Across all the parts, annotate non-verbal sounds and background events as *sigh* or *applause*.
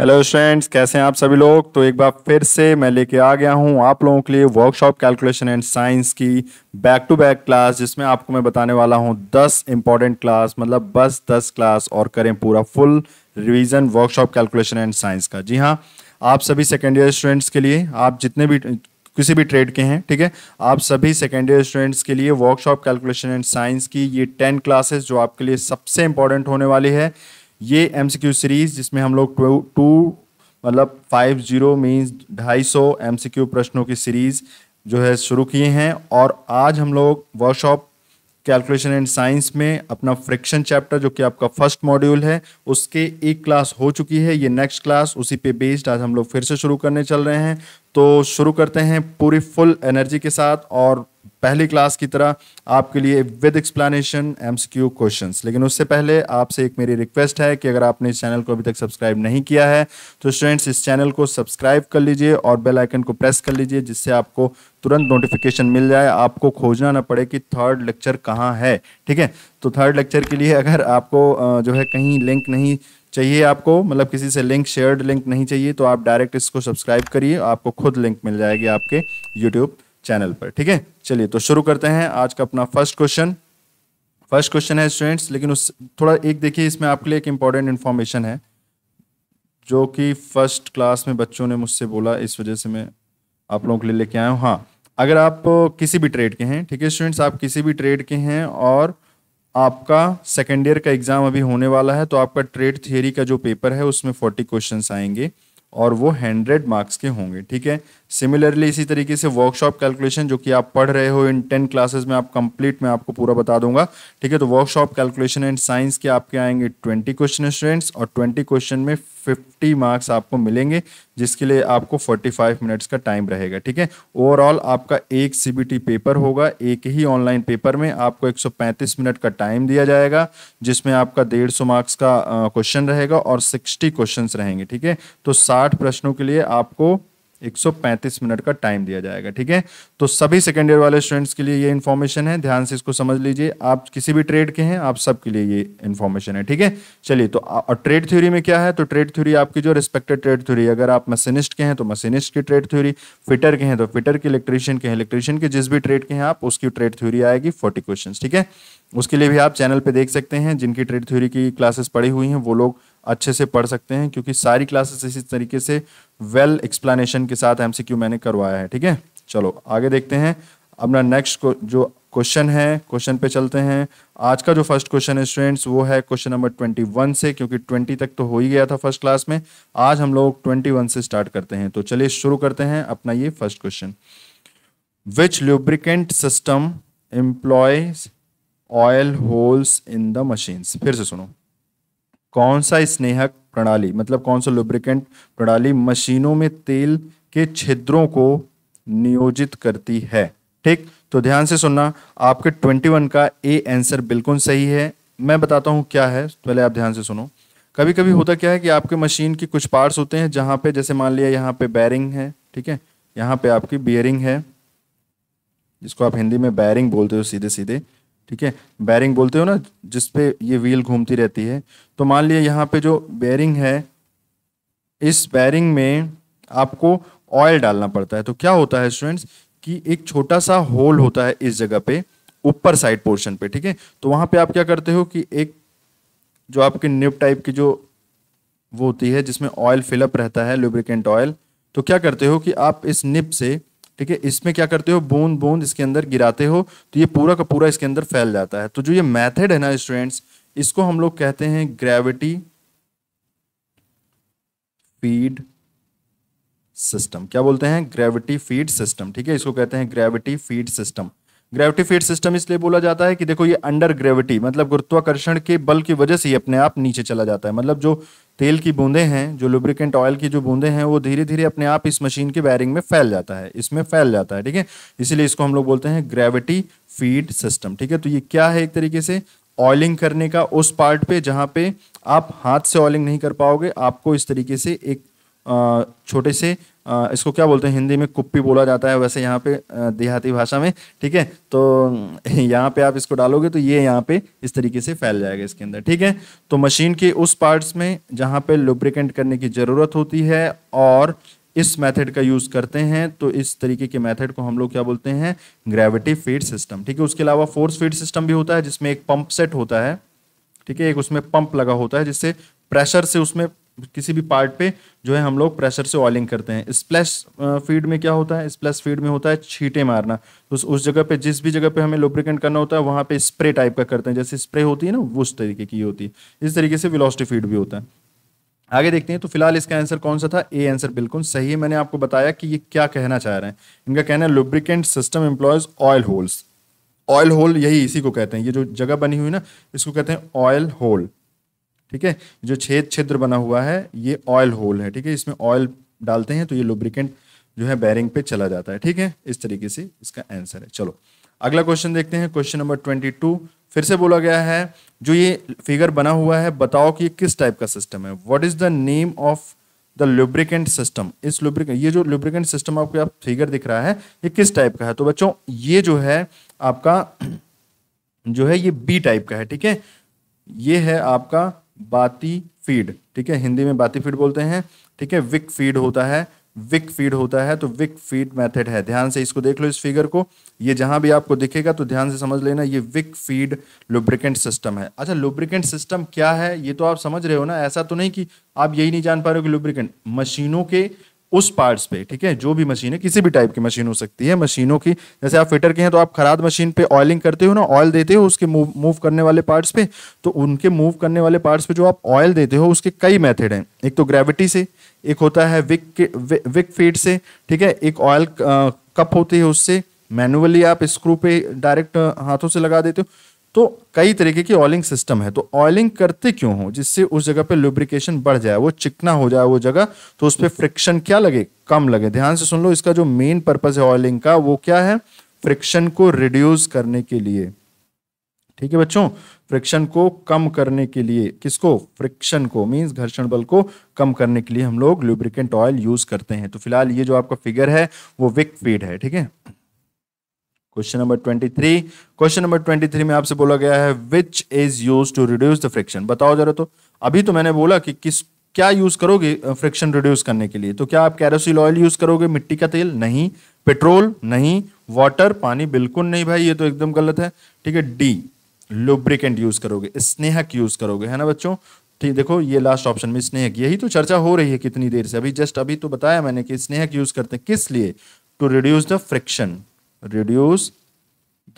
hello students कैसे हैं आप सभी लोग तो एक बार फिर से मैं लेके आ गया हूं आप लोगों के लिए वर्कशॉप कैलकुलेशन एंड साइंस की बैक टू बैक क्लास जिसमें आपको मैं बताने वाला हूं दस इंपॉर्टेंट क्लास मतलब बस दस क्लास और करें पूरा full revision workshop calculation and science का जी हाँ आप सभी सेकेंड ईयर स्टूडेंट्स के लिए आप जितने भी किसी भी ट्रेड के हैं ठीक है आप सभी सेकेंड ईयर स्टूडेंट्स के लिए वर्कशॉप कैलकुलेशन एंड साइंस की ये टेन क्लासेस जो आपके लिए सबसे इंपॉर्टेंट होने वाली है ये एम सीरीज जिसमें हम लोग टू मतलब फाइव जीरो मीन्स ढाई सौ एम प्रश्नों की सीरीज़ जो है शुरू किए हैं और आज हम लोग वर्कशॉप कैलकुलेशन एंड साइंस में अपना फ्रिक्शन चैप्टर जो कि आपका फर्स्ट मॉड्यूल है उसके एक क्लास हो चुकी है ये नेक्स्ट क्लास उसी पे बेस्ड आज हम लोग फिर से शुरू करने चल रहे हैं तो शुरू करते हैं पूरी फुल एनर्जी के साथ और पहली क्लास की तरह आपके लिए विद एक्सप्लेनेशन एमसीक्यू क्वेश्चंस लेकिन उससे पहले आपसे एक मेरी रिक्वेस्ट है कि अगर आपने इस चैनल को अभी तक सब्सक्राइब नहीं किया है तो स्टूडेंट्स इस चैनल को सब्सक्राइब कर लीजिए और बेल आइकन को प्रेस कर लीजिए जिससे आपको तुरंत नोटिफिकेशन मिल जाए आपको खोजना ना पड़े कि थर्ड लेक्चर कहाँ है ठीक है तो थर्ड लेक्चर के लिए अगर आपको जो है कहीं लिंक नहीं चाहिए आपको मतलब किसी से लिंक शेयर्ड लिंक नहीं चाहिए तो आप डायरेक्ट इसको सब्सक्राइब करिए आपको खुद लिंक मिल जाएगी आपके यूट्यूब चैनल पर ठीक है चलिए तो शुरू करते हैं आज का अपना फर्स्ट क्वेश्चन फर्स्ट क्वेश्चन है स्टूडेंट्स लेकिन उस थोड़ा एक देखिए इसमें आपके लिए एक इम्पॉर्टेंट इन्फॉर्मेशन है जो कि फर्स्ट क्लास में बच्चों ने मुझसे बोला इस वजह से मैं आप लोगों के लिए लेके आया हूँ हाँ अगर आप किसी भी ट्रेड के हैं ठीक है स्टूडेंट्स आप किसी भी ट्रेड के हैं और आपका सेकेंड ईयर का एग्ज़ाम अभी होने वाला है तो आपका ट्रेड थियोरी का जो पेपर है उसमें फोर्टी क्वेश्चन आएंगे और वो हंड्रेड मार्क्स के होंगे ठीक है सिमिलरली इसी तरीके से वर्कशॉप कैलकुलेशन जो कि आप पढ़ रहे हो इन टेन क्लासेस में आप कंप्लीट मैं आपको पूरा बता दूंगा ठीक है तो वर्कशॉप कैलकुलेशन एंड साइंस के आपके आएंगे ट्वेंटी क्वेश्चन स्टूडेंट्स और ट्वेंटी क्वेश्चन में फिफ्टी मार्क्स आपको मिलेंगे जिसके लिए आपको फोर्टी फाइव मिनट्स का टाइम रहेगा ठीक है ओवरऑल आपका एक सी पेपर होगा एक ही ऑनलाइन पेपर में आपको एक सौ पैंतीस मिनट का टाइम दिया जाएगा जिसमें आपका डेढ़ सौ मार्क्स का क्वेश्चन रहेगा और सिक्सटी क्वेश्चन रहेंगे ठीक है तो साठ साठ प्रश्नों के लिए आपको 135 मिनट का टाइम दिया जाएगा ठीक है तो सभी सेकेंड ईयर वाले स्टूडेंट्स के लिए ये इन्फॉर्मेशन है ध्यान से इसको समझ लीजिए आप किसी भी ट्रेड के हैं आप सबके लिए ये इन्फॉर्मेशन है ठीक है चलिए तो और ट्रेड थ्योरी में क्या है तो ट्रेड थ्योरी आपकी जो रिस्पेक्टेड ट्रेड थ्योरी अगर आप मशीनिस्ट के हैं तो मशीनिस्ट की ट्रेड थ्योरी फिटर के हैं तो फिटर के इलेक्ट्रीशियन के इलेक्ट्रीशियन के जिस भी ट्रेड के हैं आप उसकी ट्रेड थ्योरी आएगी फोर्टी क्वेश्चन ठीक है उसके लिए भी आप चैनल पर देख सकते हैं जिनकी ट्रेड थ्योरी की क्लासेस पड़ी हुई हैं वो लोग अच्छे से पढ़ सकते हैं क्योंकि सारी क्लासेस इसी तरीके से वेल well एक्सप्लेनेशन के साथ एमसीक्यू मैंने करवाया है ठीक है चलो आगे देखते हैं अपना नेक्स्ट को, जो क्वेश्चन है क्वेश्चन पे चलते हैं आज का जो फर्स्ट क्वेश्चन है स्टूडेंट्स वो है क्वेश्चन नंबर ट्वेंटी वन से क्योंकि ट्वेंटी तक तो हो ही गया था फर्स्ट क्लास में आज हम लोग ट्वेंटी वन से स्टार्ट करते हैं तो चलिए शुरू करते हैं अपना ये first question which lubricant system employ oil holes in the machines फिर से सुनो कौन सा स्नेहक प्रणाली मतलब कौन सा लुब्रिकेंट प्रणाली मशीनों में तेल के छिद्रों को नियोजित करती है ठीक तो ध्यान से सुनना आपके 21 का ए आंसर बिल्कुल सही है मैं बताता हूँ क्या है पहले आप ध्यान से सुनो कभी कभी होता क्या है कि आपके मशीन के कुछ पार्ट्स होते हैं जहाँ पे जैसे मान लिया यहाँ पे बैरिंग है ठीक है यहाँ पे आपकी बियरिंग है जिसको आप हिंदी में बैरिंग बोलते हो सीधे सीधे ठीक है बैरिंग बोलते हो ना जिसपे ये व्हील घूमती रहती है तो मान लिया यहाँ पे जो बैरिंग है इस बैरिंग में आपको ऑयल डालना पड़ता है तो क्या होता है स्टूडेंट्स कि एक छोटा सा होल होता है इस जगह पे ऊपर साइड पोर्शन पे ठीक है तो वहां पे आप क्या करते हो कि एक जो आपके निप टाइप की जो वो होती है जिसमें ऑयल फिलअप रहता है लुब्रिकेंट ऑयल तो क्या करते हो कि आप इस निप से ठीक है इसमें क्या करते हो बूंद बूंद इसके अंदर गिराते हो तो ये पूरा का पूरा इसके अंदर फैल जाता है तो जो ये मैथड है ना स्टूडेंट्स इसको हम लोग कहते हैं ग्रेविटी फीड सिस्टम क्या बोलते हैं ग्रेविटी फीड सिस्टम ठीक है इसको कहते हैं gravity feed system gravity feed system इसलिए बोला जाता है कि देखो ये अंडर ग्रेविटी मतलब गुरुत्वाकर्षण के बल की वजह से ही अपने आप नीचे चला जाता है मतलब जो तेल की बूंदें हैं जो लुब्रिकेंट ऑयल की जो बूंदें हैं वो धीरे धीरे अपने आप इस मशीन के बैरिंग में फैल जाता है इसमें फैल जाता है ठीक है इसीलिए इसको हम लोग बोलते हैं ग्रेविटी फीड सिस्टम ठीक है तो ये क्या है एक तरीके से ऑयलिंग करने का उस पार्ट पे जहाँ पे आप हाथ से ऑयलिंग नहीं कर पाओगे आपको इस तरीके से एक छोटे से इसको क्या बोलते हैं हिंदी में कुप्पी बोला जाता है वैसे यहाँ पे देहाती भाषा में ठीक है तो *laughs* यहाँ पे आप इसको डालोगे तो ये यहाँ पे इस तरीके से फैल जाएगा इसके अंदर ठीक है तो मशीन के उस पार्ट्स में जहाँ पे लुब्रिकेंट करने की ज़रूरत होती है और इस मेथड का यूज़ करते हैं तो इस तरीके के मेथड को हम लोग क्या बोलते हैं ग्रेविटी फीड सिस्टम ठीक है उसके अलावा फोर्स फीड सिस्टम भी होता है जिसमें एक पंप सेट होता है ठीक है एक उसमें पंप लगा होता है जिससे प्रेशर से उसमें किसी भी पार्ट पे जो है हम लोग प्रेशर से ऑयलिंग करते हैं स्प्लैश फीड में क्या होता है स्प्लैश फीड में होता है छीटे मारना तो उस जगह पे जिस भी जगह पे हमें लुब्रिकेंट करना होता है वहाँ पे स्प्रे टाइप का करते हैं जैसे स्प्रे होती है ना उस तरीके की होती है इस तरीके से विलोस्टी फीड भी होता है आगे देखते हैं तो फिलहाल इसका आंसर कौन सा था ए आंसर बिल्कुल सही है मैंने आपको बताया कि ये क्या कहना चाह रहे हैं इनका कहना है lubricant system employs oil holes oil hole यही इसी को कहते हैं ये जो जगह बनी हुई ना इसको कहते हैं ऑयल होल ठीक है जो छेद छिद्र बना हुआ है ये ऑयल होल है ठीक है इसमें ऑयल डालते हैं तो ये लुब्रिकेंट जो है बैरिंग पे चला जाता है ठीक है इस तरीके से इसका आंसर है चलो अगला क्वेश्चन देखते हैं क्वेश्चन नंबर ट्वेंटी टू फिर से बोला गया है जो ये फिगर बना हुआ है बताओ कि किस टाइप का सिस्टम है what is the name of the lubricant system इस लुब्रिकेंट ये जो लुब्रिकेंट सिस्टम आपको आप फिगर दिख रहा है ये किस टाइप का है तो बच्चों ये जो है आपका *clears throat* जो है ये बी टाइप का है ठीक है ये है आपका बाती फीड ठीक है हिंदी में बाती फीड बोलते हैं ठीक है विक फीड होता है विक फीड होता है तो विक फीड मेथड है ध्यान से इसको देख लो इस फिगर को ये जहां भी आपको दिखेगा तो ध्यान से समझ लेना ये विक फीड लुब्रिकेंट सिस्टम है अच्छा लुब्रिकेंट सिस्टम क्या है ये तो आप समझ रहे हो ना ऐसा तो नहीं कि आप यही नहीं जान पा रहे हो कि लुब्रिकेंट मशीनों के उस पार्ट्स पे ठीक है जो भी मशीन है किसी भी टाइप की मशीन हो सकती है मशीनों की जैसे आप फिटर के हैं तो आप खराद मशीन पे ऑयलिंग करते हो ना ऑयल देते हो उसके मूव मूव करने वाले पार्ट्स पे तो उनके मूव करने वाले पार्ट्स पे जो आप ऑयल देते हो उसके कई मेथड हैं एक तो ग्रेविटी से एक होता है विक विक फीड से ठीक है एक ऑयल कप होती है उससे मैनुअली आप स्क्रू पे डायरेक्ट हाथों से लगा देते हो तो कई तरीके की ऑयलिंग सिस्टम है तो ऑयलिंग करते क्यों हो जिससे उस जगह पे लुब्रिकेशन बढ़ जाए वो चिकना हो जाए वो जगह तो उस पर फ्रिक्शन क्या लगे कम लगे ध्यान से सुन लो इसका जो मेन पर्पज है ऑयलिंग का वो क्या है फ्रिक्शन को रिड्यूस करने के लिए ठीक है बच्चों फ्रिक्शन को कम करने के लिए किसको फ्रिक्शन को मींस घर्षण बल को कम करने के लिए हम लोग लुब्रिकेंट ऑयल यूज करते हैं तो फिलहाल ये जो आपका फिगर है वो विक फीड है ठीक है क्वेश्चन नंबर 23 क्वेश्चन नंबर 23 में आपसे बोला गया है which is use to reduce the friction बताओ जरा तो अभी तो मैंने बोला कि किस क्या यूज करोगे फ्रिक्शन रिड्यूस करने के लिए तो क्या आप कैरोसिल ऑयल यूज करोगे मिट्टी का तेल नहीं पेट्रोल नहीं वाटर पानी बिल्कुल नहीं भाई ये तो एकदम गलत है ठीक है डी लुब्रिकेंट यूज करोगे स्नेहक यूज करोगे है ना बच्चों ठीक देखो ये लास्ट ऑप्शन में स्नेहक यही तो चर्चा हो रही है कितनी देर से अभी जस्ट अभी तो बताया मैंने कि स्नेहक यूज करते हैं किस लिए to reduce the friction reduce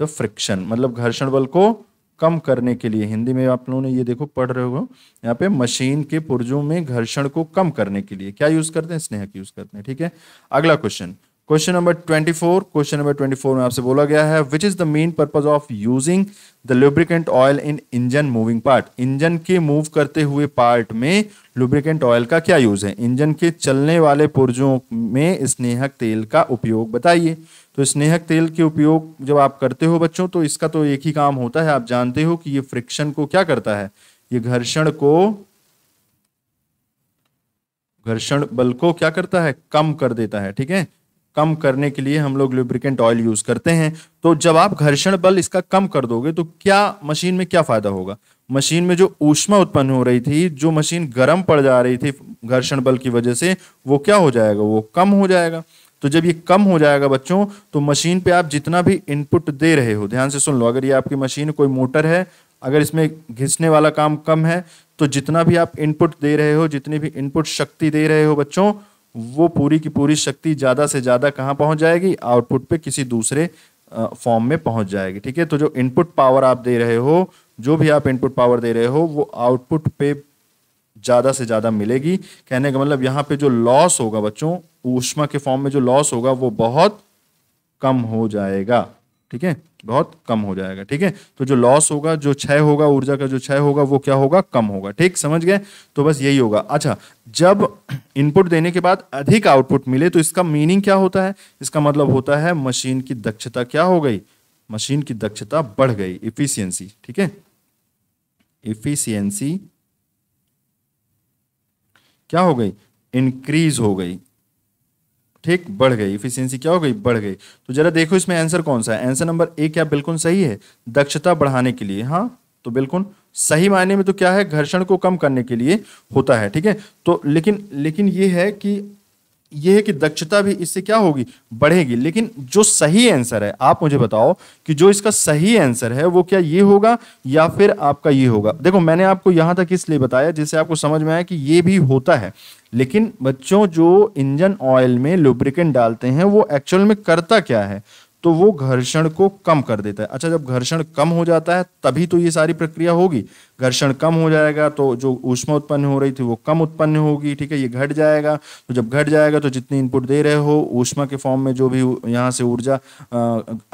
the friction मतलब घर्षण बल को कम करने के लिए हिंदी में आप लोगों ने ये देखो पढ़ रहे हो यहाँ पे मशीन के पुर्जों में घर्षण को कम करने के लिए क्या यूज करते हैं स्नेहक यूज करते हैं ठीक है अगला question question number twenty four question number twenty four में आपसे बोला गया है which is the main purpose of using the lubricant oil in engine moving part engine के मूव करते हुए पार्ट में लुब्रिकेंट ऑयल का क्या यूज है इंजन के चलने वाले पुर्जों में स्नेहक तेल का उपयोग बताइए तो स्नेहक तेल के उपयोग जब आप करते हो बच्चों तो इसका तो एक ही काम होता है आप जानते हो कि ये फ्रिक्शन को क्या करता है ये घर्षण को घर्षण बल को क्या करता है कम कर देता है ठीक है कम करने के लिए हम लोग लुब्रिकेंट ऑयल यूज करते हैं तो जब आप घर्षण बल इसका कम कर दोगे तो क्या मशीन में क्या फायदा होगा मशीन में जो ऊष्मा उत्पन्न हो रही थी जो मशीन गर्म पड़ जा रही थी घर्षण बल की वजह से वो क्या हो जाएगा वो कम हो जाएगा तो जब ये कम हो जाएगा बच्चों तो मशीन पे आप जितना भी इनपुट दे रहे हो ध्यान से सुन लो अगर ये आपकी मशीन कोई मोटर है अगर इसमें घिसने वाला काम कम है तो जितना भी आप इनपुट दे रहे हो जितनी भी इनपुट शक्ति दे रहे हो बच्चों वो पूरी की पूरी शक्ति ज़्यादा से ज़्यादा कहाँ पहुँच जाएगी आउटपुट पे किसी दूसरे फॉर्म में पहुँच जाएगी ठीक है तो जो इनपुट पावर आप दे रहे हो जो भी आप इनपुट पावर दे रहे हो वो आउटपुट पे ज़्यादा से ज़्यादा मिलेगी कहने का मतलब यहाँ पे जो लॉस होगा बच्चों ऊष्मा के फॉर्म में जो लॉस होगा वो बहुत कम हो जाएगा ठीक है बहुत कम हो जाएगा ठीक है तो जो लॉस होगा जो क्षय होगा ऊर्जा का जो क्षय होगा वो क्या होगा कम होगा ठीक समझ गए तो बस यही होगा अच्छा जब इनपुट देने के बाद अधिक आउटपुट मिले तो इसका मीनिंग क्या होता है इसका मतलब होता है मशीन की दक्षता क्या हो गई मशीन की दक्षता बढ़ गई इफिशियंसी ठीक है इफिशियंसी क्या हो गई इंक्रीज हो गई ठीक बढ़ गई इफिशियंसी क्या हो गई बढ़ गई तो जरा देखो इसमें आंसर कौन सा है आंसर नंबर ए क्या बिल्कुल सही है दक्षता बढ़ाने के लिए हाँ तो बिल्कुल सही मायने में तो क्या है घर्षण को कम करने के लिए होता है ठीक है तो लेकिन लेकिन ये है कि यह है कि दक्षता भी इससे क्या होगी बढ़ेगी लेकिन जो सही आंसर है आप मुझे बताओ कि जो इसका सही आंसर है वो क्या ये होगा या फिर आपका ये होगा देखो मैंने आपको यहाँ तक इसलिए बताया जिससे आपको समझ में आया कि ये भी होता है लेकिन बच्चों जो इंजन ऑयल में लुब्रिकेंट डालते हैं वो एक्चुअल में करता क्या है तो वो घर्षण को कम कर देता है अच्छा जब घर्षण कम हो जाता है तभी तो ये सारी प्रक्रिया होगी घर्षण कम हो जाएगा तो जो ऊष्मा उत्पन्न हो रही थी वो कम उत्पन्न होगी ठीक है ये घट जाएगा तो जब घट जाएगा तो जितनी इनपुट दे रहे हो ऊष्मा के फॉर्म में जो भी यहाँ से ऊर्जा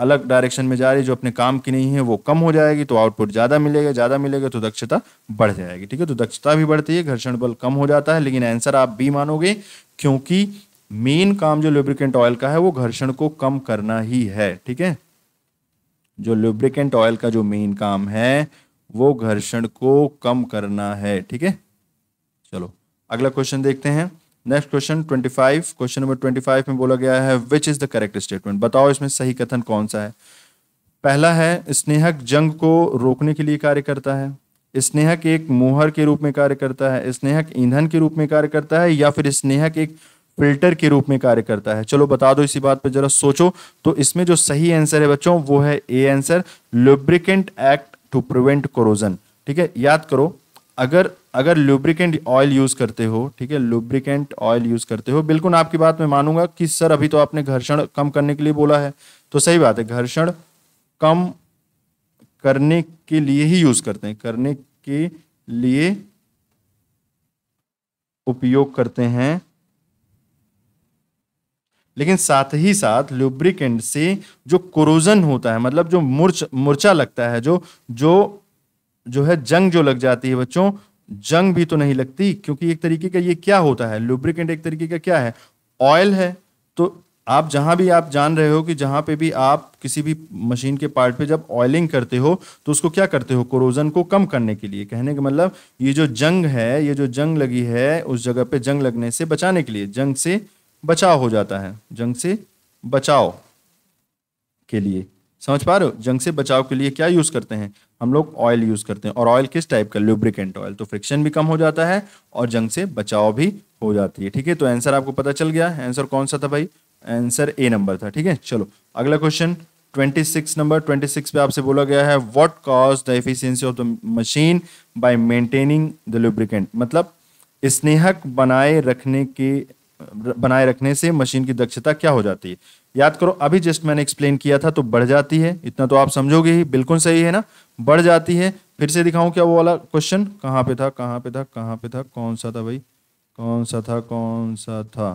अलग डायरेक्शन में जा रही है जो अपने काम की नहीं है वो कम हो जाएगी तो आउटपुट ज़्यादा मिलेगा ज़्यादा मिलेगा तो दक्षता बढ़ जाएगी ठीक है तो दक्षता भी बढ़ती है घर्षण बल कम हो जाता है लेकिन आंसर आप बी मानोगे क्योंकि मेन काम जो लुब्रिकेंट ऑयल का है वो घर्षण को कम करना ही है ठीक है जो लुब्रिकेंट ऑयल का जो मेन काम है वो घर्षण को कम करना है ठीक है चलो अगला क्वेश्चन देखते हैं नेक्स्ट क्वेश्चन 25 क्वेश्चन नंबर 25 में बोला गया है which is the correct statement बताओ इसमें सही कथन कौन सा है पहला है स्नेहक जंग को रोकने के लिए कार्य करता है स्नेहक एक मोहर के रूप में कार्य करता है स्नेहक ईंधन के रूप में कार्य करता है या फिर स्नेहक एक फिल्टर के रूप में कार्य करता है चलो बता दो इसी बात पर जरा सोचो तो इसमें जो सही आंसर है बच्चों वो है A answer lubricant act to prevent corrosion ठीक है याद करो अगर अगर लुब्रिकेंट ऑयल यूज़ करते हो ठीक है लुब्रिकेंट ऑयल यूज़ करते हो बिल्कुल आपकी बात मैं मानूंगा कि सर अभी तो आपने घर्षण कम करने के लिए बोला है तो सही बात है घर्षण कम करने के लिए ही यूज़ करते हैं करने के लिए उपयोग करते हैं लेकिन साथ ही साथ लुब्रिकेंट से जो क्रोजन होता है मतलब जो मुर्च मुरचा लगता है जो जो जो है जंग जो लग जाती है बच्चों जंग भी तो नहीं लगती क्योंकि एक तरीके का ये क्या होता है लुब्रिकेंट एक तरीके का क्या है ऑयल है तो आप जहां भी आप जान रहे हो कि जहां पे भी आप किसी भी मशीन के पार्ट पे जब ऑयलिंग करते हो तो उसको क्या करते हो क्रोजन को कम करने के लिए कहने का मतलब ये जो जंग है ये जो जंग लगी है उस जगह पे जंग लगने से बचाने के लिए जंग से बचाव हो जाता है जंग से बचाव के लिए समझ पा रहे हो जंग से बचाव के लिए क्या यूज़ करते हैं हम लोग ऑयल यूज़ करते हैं और ऑयल किस टाइप का लुब्रिकेंट ऑयल तो फ्रिक्शन भी कम हो जाता है और जंग से बचाव भी हो जाती है ठीक है तो आंसर आपको पता चल गया आंसर कौन सा था भाई आंसर ए नंबर था ठीक है चलो अगला क्वेश्चन 26 नंबर 26 पे आपसे बोला गया है what cause the efficiency of the machine by maintaining the lubricant मतलब स्नेहक बनाए रखने के बनाए रखने से मशीन की दक्षता क्या हो जाती है याद करो अभी जस्ट मैंने एक्सप्लेन किया था तो बढ़ जाती है इतना तो आप समझोगे ही बिल्कुल सही है ना बढ़ जाती है फिर से दिखाऊं क्या वो वाला क्वेश्चन कहाँ पे था कहाँ पे था कहाँ पे था कौन सा था भाई कौन सा था कौन सा था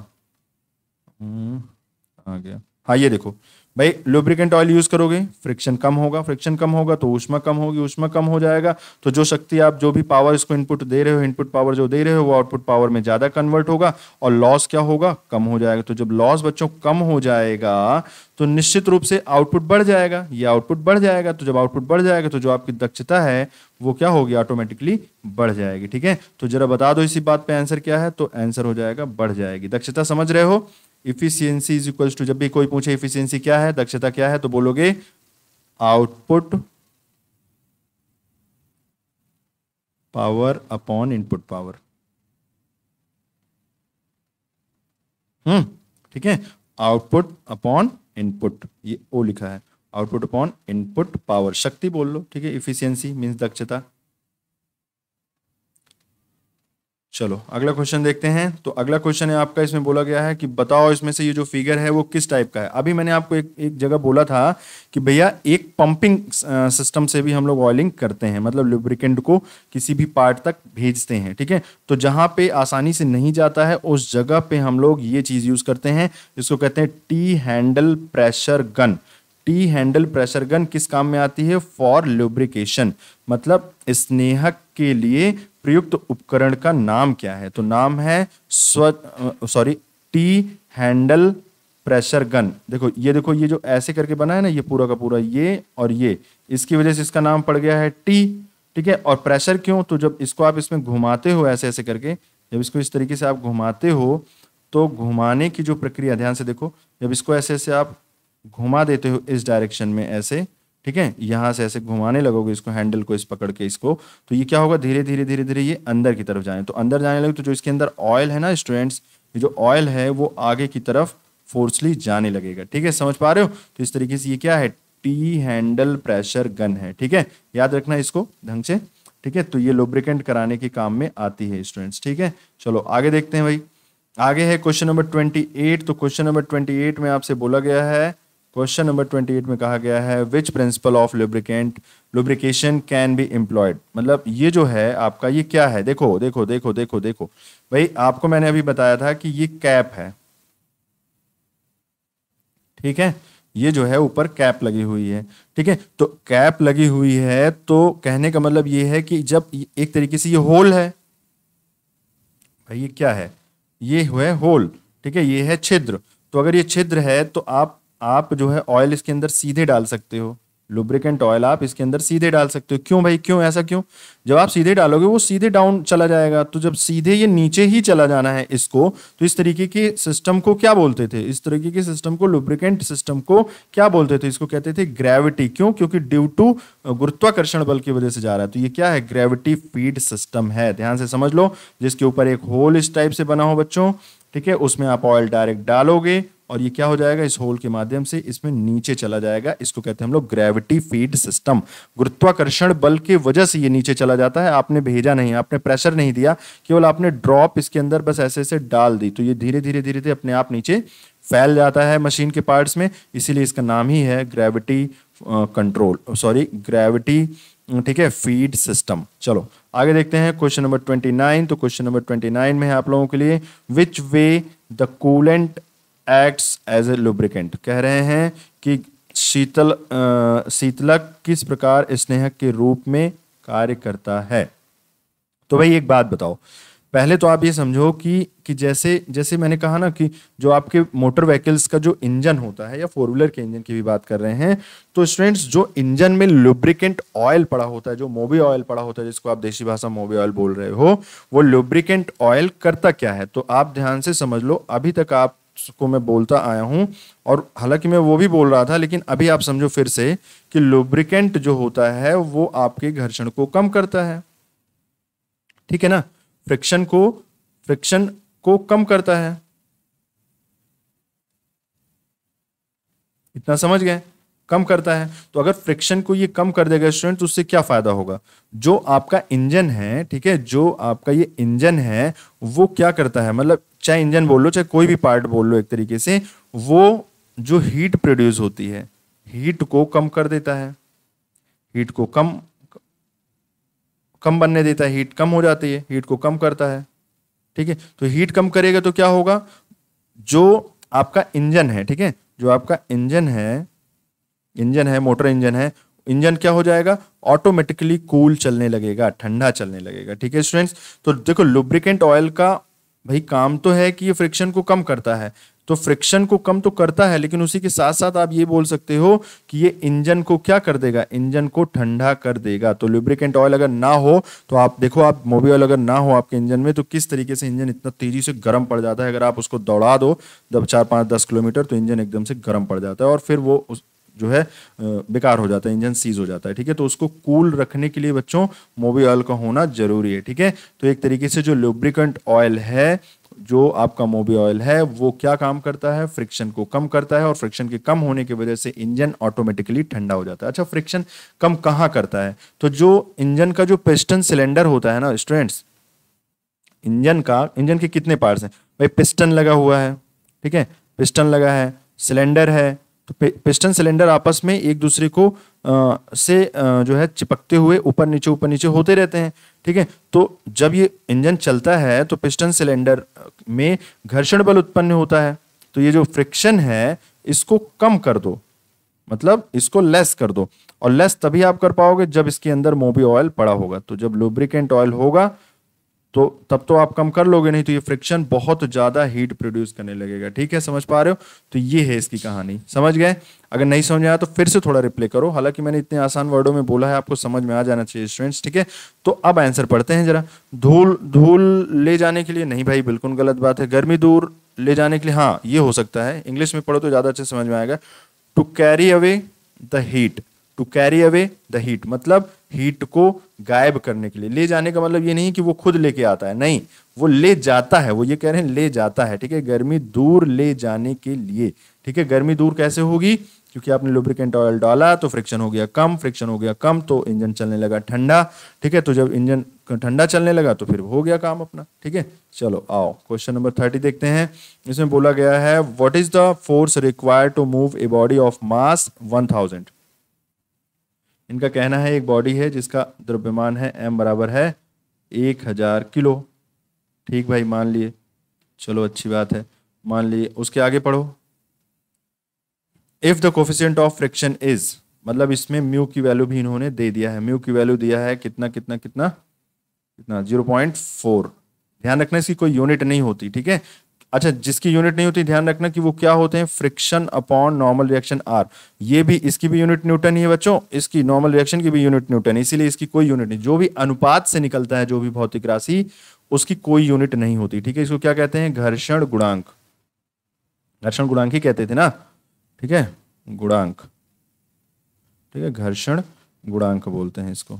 हम्म, आ गया हाँ ये देखो भाई लुब्रिकेंट ऑयल यूज करोगे फ्रिक्शन कम होगा फ्रिक्शन कम होगा तो उष्मा कम होगी उष्मा कम हो जाएगा तो जो शक्ति आप जो भी पावर इसको इनपुट दे रहे हो इनपुट पावर जो दे रहे हो वो आउटपुट पावर में ज्यादा कन्वर्ट होगा और लॉस क्या होगा कम हो जाएगा तो जब लॉस बच्चों कम हो जाएगा तो निश्चित रूप से आउटपुट बढ़ जाएगा ये आउटपुट बढ़ जाएगा तो जब आउटपुट बढ़ जाएगा तो जो आपकी दक्षता है वो क्या होगी ऑटोमेटिकली बढ़ जाएगी ठीक है तो जरा बता दो इसी बात पे आंसर क्या है तो आंसर हो जाएगा बढ़ जाएगी दक्षता समझ रहे हो इफिशियंसी इज इक्वल टू जब भी कोई पूछे इफिशियंसी क्या है दक्षता क्या है तो बोलोगे output power upon input power hmm ठीक है आउटपुट अपॉन इनपुट ये ओ लिखा है आउटपुट अपॉन इनपुट पावर शक्ति बोल लो ठीक है इफिशियंसी मीन्स दक्षता चलो अगला क्वेश्चन देखते हैं तो अगला क्वेश्चन है आपका इसमें बोला गया है कि बताओ इसमें से ये जो फिगर है वो किस टाइप का है अभी मैंने आपको एक एक जगह बोला था कि भैया एक पंपिंग सिस्टम से भी हम लोग ऑयलिंग करते हैं मतलब लुब्रिकेंट को किसी भी पार्ट तक भेजते हैं ठीक है तो जहाँ पे आसानी से नहीं जाता है उस जगह पे हम लोग ये चीज़ यूज़ करते हैं इसको कहते हैं T handle pressure gun T handle pressure gun किस काम में आती है फॉर लुब्रिकेशन मतलब स्नेहक के लिए प्रयुक्त उपकरण का नाम क्या है तो नाम है स्व sorry T handle pressure gun देखो ये देखो ये जो ऐसे करके बना है ना ये पूरा का पूरा ये और ये इसकी वजह से इसका नाम पड़ गया है टी ठीक है और प्रेशर क्यों तो जब इसको आप इसमें घुमाते हो ऐसे ऐसे करके जब इसको इस तरीके से आप घुमाते हो तो घुमाने की जो प्रक्रिया ध्यान से देखो जब इसको ऐसे ऐसे आप घुमा देते हो इस डायरेक्शन में ऐसे ठीक है यहाँ से ऐसे घुमाने लगोगे इसको हैंडल को इस पकड़ के इसको तो ये क्या होगा धीरे धीरे धीरे धीरे ये अंदर की तरफ जाए तो अंदर जाने लगे तो जो इसके अंदर ऑयल है ना स्टूडेंट्स ये जो ऑयल है वो आगे की तरफ फोर्सली जाने लगेगा ठीक है समझ पा रहे हो तो इस तरीके से ये क्या है टी हैंडल प्रेशर गन है ठीक है याद रखना इसको ढंग से ठीक है तो ये लुब्रिकेंट कराने के काम में आती है स्टूडेंट्स ठीक है चलो आगे देखते हैं भाई आगे है क्वेश्चन नंबर ट्वेंटी एट तो क्वेश्चन नंबर ट्वेंटी एट में आपसे बोला गया है क्वेश्चन नंबर ट्वेंटी एट में कहा गया है which principle of lubricant lubrication can be employed मतलब ये जो है आपका ये क्या है देखो देखो देखो देखो देखो भाई आपको मैंने अभी बताया था कि ये कैप है ठीक है ये जो है ऊपर कैप लगी हुई है ठीक है तो कैप लगी हुई है तो कहने का मतलब ये है कि जब एक तरीके से ये होल है भाई ये क्या है ये है होल ठीक है ये है छिद्र तो अगर ये छिद्र है तो आप आप जो है ऑयल इसके अंदर सीधे डाल सकते हो लुब्रिकेंट ऑयल आप इसके अंदर सीधे डाल सकते हो क्यों भाई क्यों ऐसा क्यों जब आप सीधे डालोगे वो सीधे डाउन चला जाएगा तो जब सीधे ये नीचे ही चला जाना है इसको तो इस तरीके के सिस्टम को क्या बोलते थे इस तरीके के सिस्टम को लुब्रिकेंट सिस्टम को क्या बोलते थे इसको कहते थे ग्रेविटी क्यों क्योंकि ड्यू टू गुरुत्वाकर्षण बल की वजह से जा रहा है तो ये क्या है ग्रेविटी फीड सिस्टम है ध्यान से समझ लो जिसके ऊपर एक होल इस टाइप से बना हो बच्चों ठीक है उसमें आप ऑयल डायरेक्ट डालोगे और ये क्या हो जाएगा इस होल के माध्यम से इसमें नीचे चला जाएगा इसको कहते हैं हम लोग ग्रेविटी फीड सिस्टम गुरुत्वाकर्षण बल की वजह से ये नीचे चला जाता है आपने भेजा नहीं आपने प्रेशर नहीं दिया केवल आपने ड्रॉप इसके अंदर बस ऐसे ऐसे डाल दी तो ये धीरे धीरे धीरे धीरे अपने आप नीचे फैल जाता है मशीन के पार्ट्स में इसीलिए इसका नाम ही है ग्रेविटी कंट्रोल सॉरी ग्रेविटी ठीक है फीड सिस्टम चलो आगे देखते हैं क्वेश्चन नंबर ट्वेंटी नाइन तो क्वेश्चन नंबर ट्वेंटी नाइन में है आप लोगों के लिए which way the coolant acts as a lubricant कह रहे हैं कि शीतल आ, शीतलक किस प्रकार स्नेहक के रूप में कार्य करता है तो भाई एक बात बताओ पहले तो आप ये समझो कि कि जैसे जैसे मैंने कहा ना कि जो आपके मोटर व्हीकल्स का जो इंजन होता है या फोर व्हीलर के इंजन की भी बात कर रहे हैं तो स्टूडेंट्स जो इंजन में लुब्रिकेंट ऑयल पड़ा होता है जो मोबी ऑयल पड़ा होता है जिसको आप देशी भाषा मोबी ऑयल बोल रहे हो वो लुब्रिकेंट ऑयल करता क्या है तो आप ध्यान से समझ लो अभी तक आप को मैं बोलता आया हूँ और हालांकि मैं वो भी बोल रहा था लेकिन अभी आप समझो फिर से कि लुब्रिकेंट जो होता है वो आपके घर्षण को कम करता है ठीक है ना फ्रिक्शन को फ्रिक्शन को कम करता है इतना समझ गए कम करता है तो अगर फ्रिक्शन को ये कम कर देगा स्टूडेंट तो उससे क्या फ़ायदा होगा जो आपका इंजन है ठीक है जो आपका ये इंजन है वो क्या करता है मतलब चाहे इंजन बोल लो चाहे कोई भी पार्ट बोल लो एक तरीके से वो जो हीट प्रोड्यूस होती है हीट को कम कर देता है हीट को कम कम बनने देता है हीट कम हो जाती है हीट को कम करता है ठीक है तो हीट कम करेगा तो क्या होगा जो आपका इंजन है ठीक है जो आपका इंजन है इंजन है मोटर इंजन है इंजन क्या हो जाएगा ऑटोमेटिकली कूल चलने लगेगा ठंडा चलने लगेगा ठीक है स्टूडेंट्स तो देखो लुब्रिकेंट ऑयल का भाई काम तो है कि ये फ्रिक्शन को कम करता है तो फ्रिक्शन को कम तो करता है लेकिन उसी के साथ साथ आप ये बोल सकते हो कि ये इंजन को क्या कर देगा इंजन को ठंडा कर देगा तो लुब्रिकेंट ऑयल अगर ना हो तो आप देखो आप मोबी ऑयल अगर ना हो आपके इंजन में तो किस तरीके से इंजन इतना तेजी से गर्म पड़ जाता है अगर आप उसको दौड़ा दो जब चार पाँच दस किलोमीटर तो इंजन एकदम से गर्म पड़ जाता है और फिर वो उस जो है बेकार हो जाता है इंजन सीज हो जाता है ठीक है तो उसको कूल रखने के लिए बच्चों मोबी ऑयल का होना जरूरी है ठीक है तो एक तरीके से जो लुब्रिकेंट ऑयल है जो आपका मोबी ऑयल है वो क्या काम करता है फ्रिक्शन को कम करता है और फ्रिक्शन के कम होने की वजह से इंजन ऑटोमेटिकली ठंडा हो जाता है अच्छा फ्रिक्शन कम कहाँ करता है तो जो इंजन का जो पिस्टन सिलेंडर होता है ना स्टूडेंट्स इंजन का इंजन के कितने पार्ट्स हैं भाई पिस्टन लगा हुआ है ठीक है पिस्टन लगा है सिलेंडर है तो पिस्टन सिलेंडर आपस में एक दूसरे को आ, से आ, जो है चिपकते हुए ऊपर नीचे ऊपर नीचे होते रहते हैं ठीक है तो जब ये इंजन चलता है तो पिस्टन सिलेंडर में घर्षण बल उत्पन्न होता है तो ये जो फ्रिक्शन है इसको कम कर दो मतलब इसको लेस कर दो और लेस तभी आप कर पाओगे जब इसके अंदर मोबी ऑयल पड़ा होगा तो जब लुब्रिकेंट ऑयल होगा तो तब तो आप कम कर लोगे नहीं तो ये फ्रिक्शन बहुत ज़्यादा हीट प्रोड्यूस करने लगेगा ठीक है समझ पा रहे हो तो ये है इसकी कहानी समझ गए अगर नहीं समझ आया तो फिर से थोड़ा रिप्ले करो हालांकि मैंने इतने आसान वर्डों में बोला है आपको समझ में आ जाना चाहिए स्टूडेंट्स ठीक है तो अब आंसर पढ़ते हैं जरा धूल धूल ले जाने के लिए नहीं भाई बिल्कुल गलत बात है गर्मी दूर ले जाने के लिए हाँ ये हो सकता है इंग्लिश में पढ़ो तो ज़्यादा अच्छे समझ में आएगा to carry away the heat to carry away the heat मतलब हीट को गायब करने के लिए ले जाने का मतलब ये नहीं कि वो खुद लेके आता है नहीं वो ले जाता है वो ये कह रहे हैं ले जाता है ठीक है गर्मी दूर ले जाने के लिए ठीक है गर्मी दूर कैसे होगी क्योंकि आपने लुब्रिकेंट ऑयल डाला तो फ्रिक्शन हो गया कम फ्रिक्शन हो गया कम तो इंजन चलने लगा ठंडा ठीक है तो जब इंजन ठंडा चलने लगा तो फिर हो गया काम अपना ठीक है चलो आओ क्वेश्चन नंबर थर्टी देखते हैं इसमें बोला गया है what is the force required to move a body of mass one thousand इनका कहना है एक बॉडी है जिसका द्रव्यमान है एम बराबर है एक हज़ार किलो ठीक भाई मान लिए चलो अच्छी बात है मान लिए उसके आगे पढ़ो if the coefficient of friction is मतलब इसमें म्यू की वैल्यू भी इन्होंने दे दिया है म्यू की वैल्यू दिया है कितना कितना कितना कितना जीरो पॉइंट फोर ध्यान रखना इसकी कोई यूनिट नहीं होती ठीक है अच्छा जिसकी यूनिट नहीं होती ध्यान रखना कि वो क्या होते हैं friction upon normal reaction R ये भी इसकी भी यूनिट न्यूटन ही है बच्चों इसकी नॉर्मल रिएक्शन की भी यूनिट न्यूटन इसीलिए इसकी कोई यूनिट नहीं जो भी अनुपात से निकलता है जो भी भौतिक राशि उसकी कोई यूनिट नहीं होती ठीक है इसको क्या कहते हैं घर्षण गुणांक घर्षण गुणांक ही कहते थे ना ठीक है गुणांक ठीक है घर्षण गुणांक बोलते हैं इसको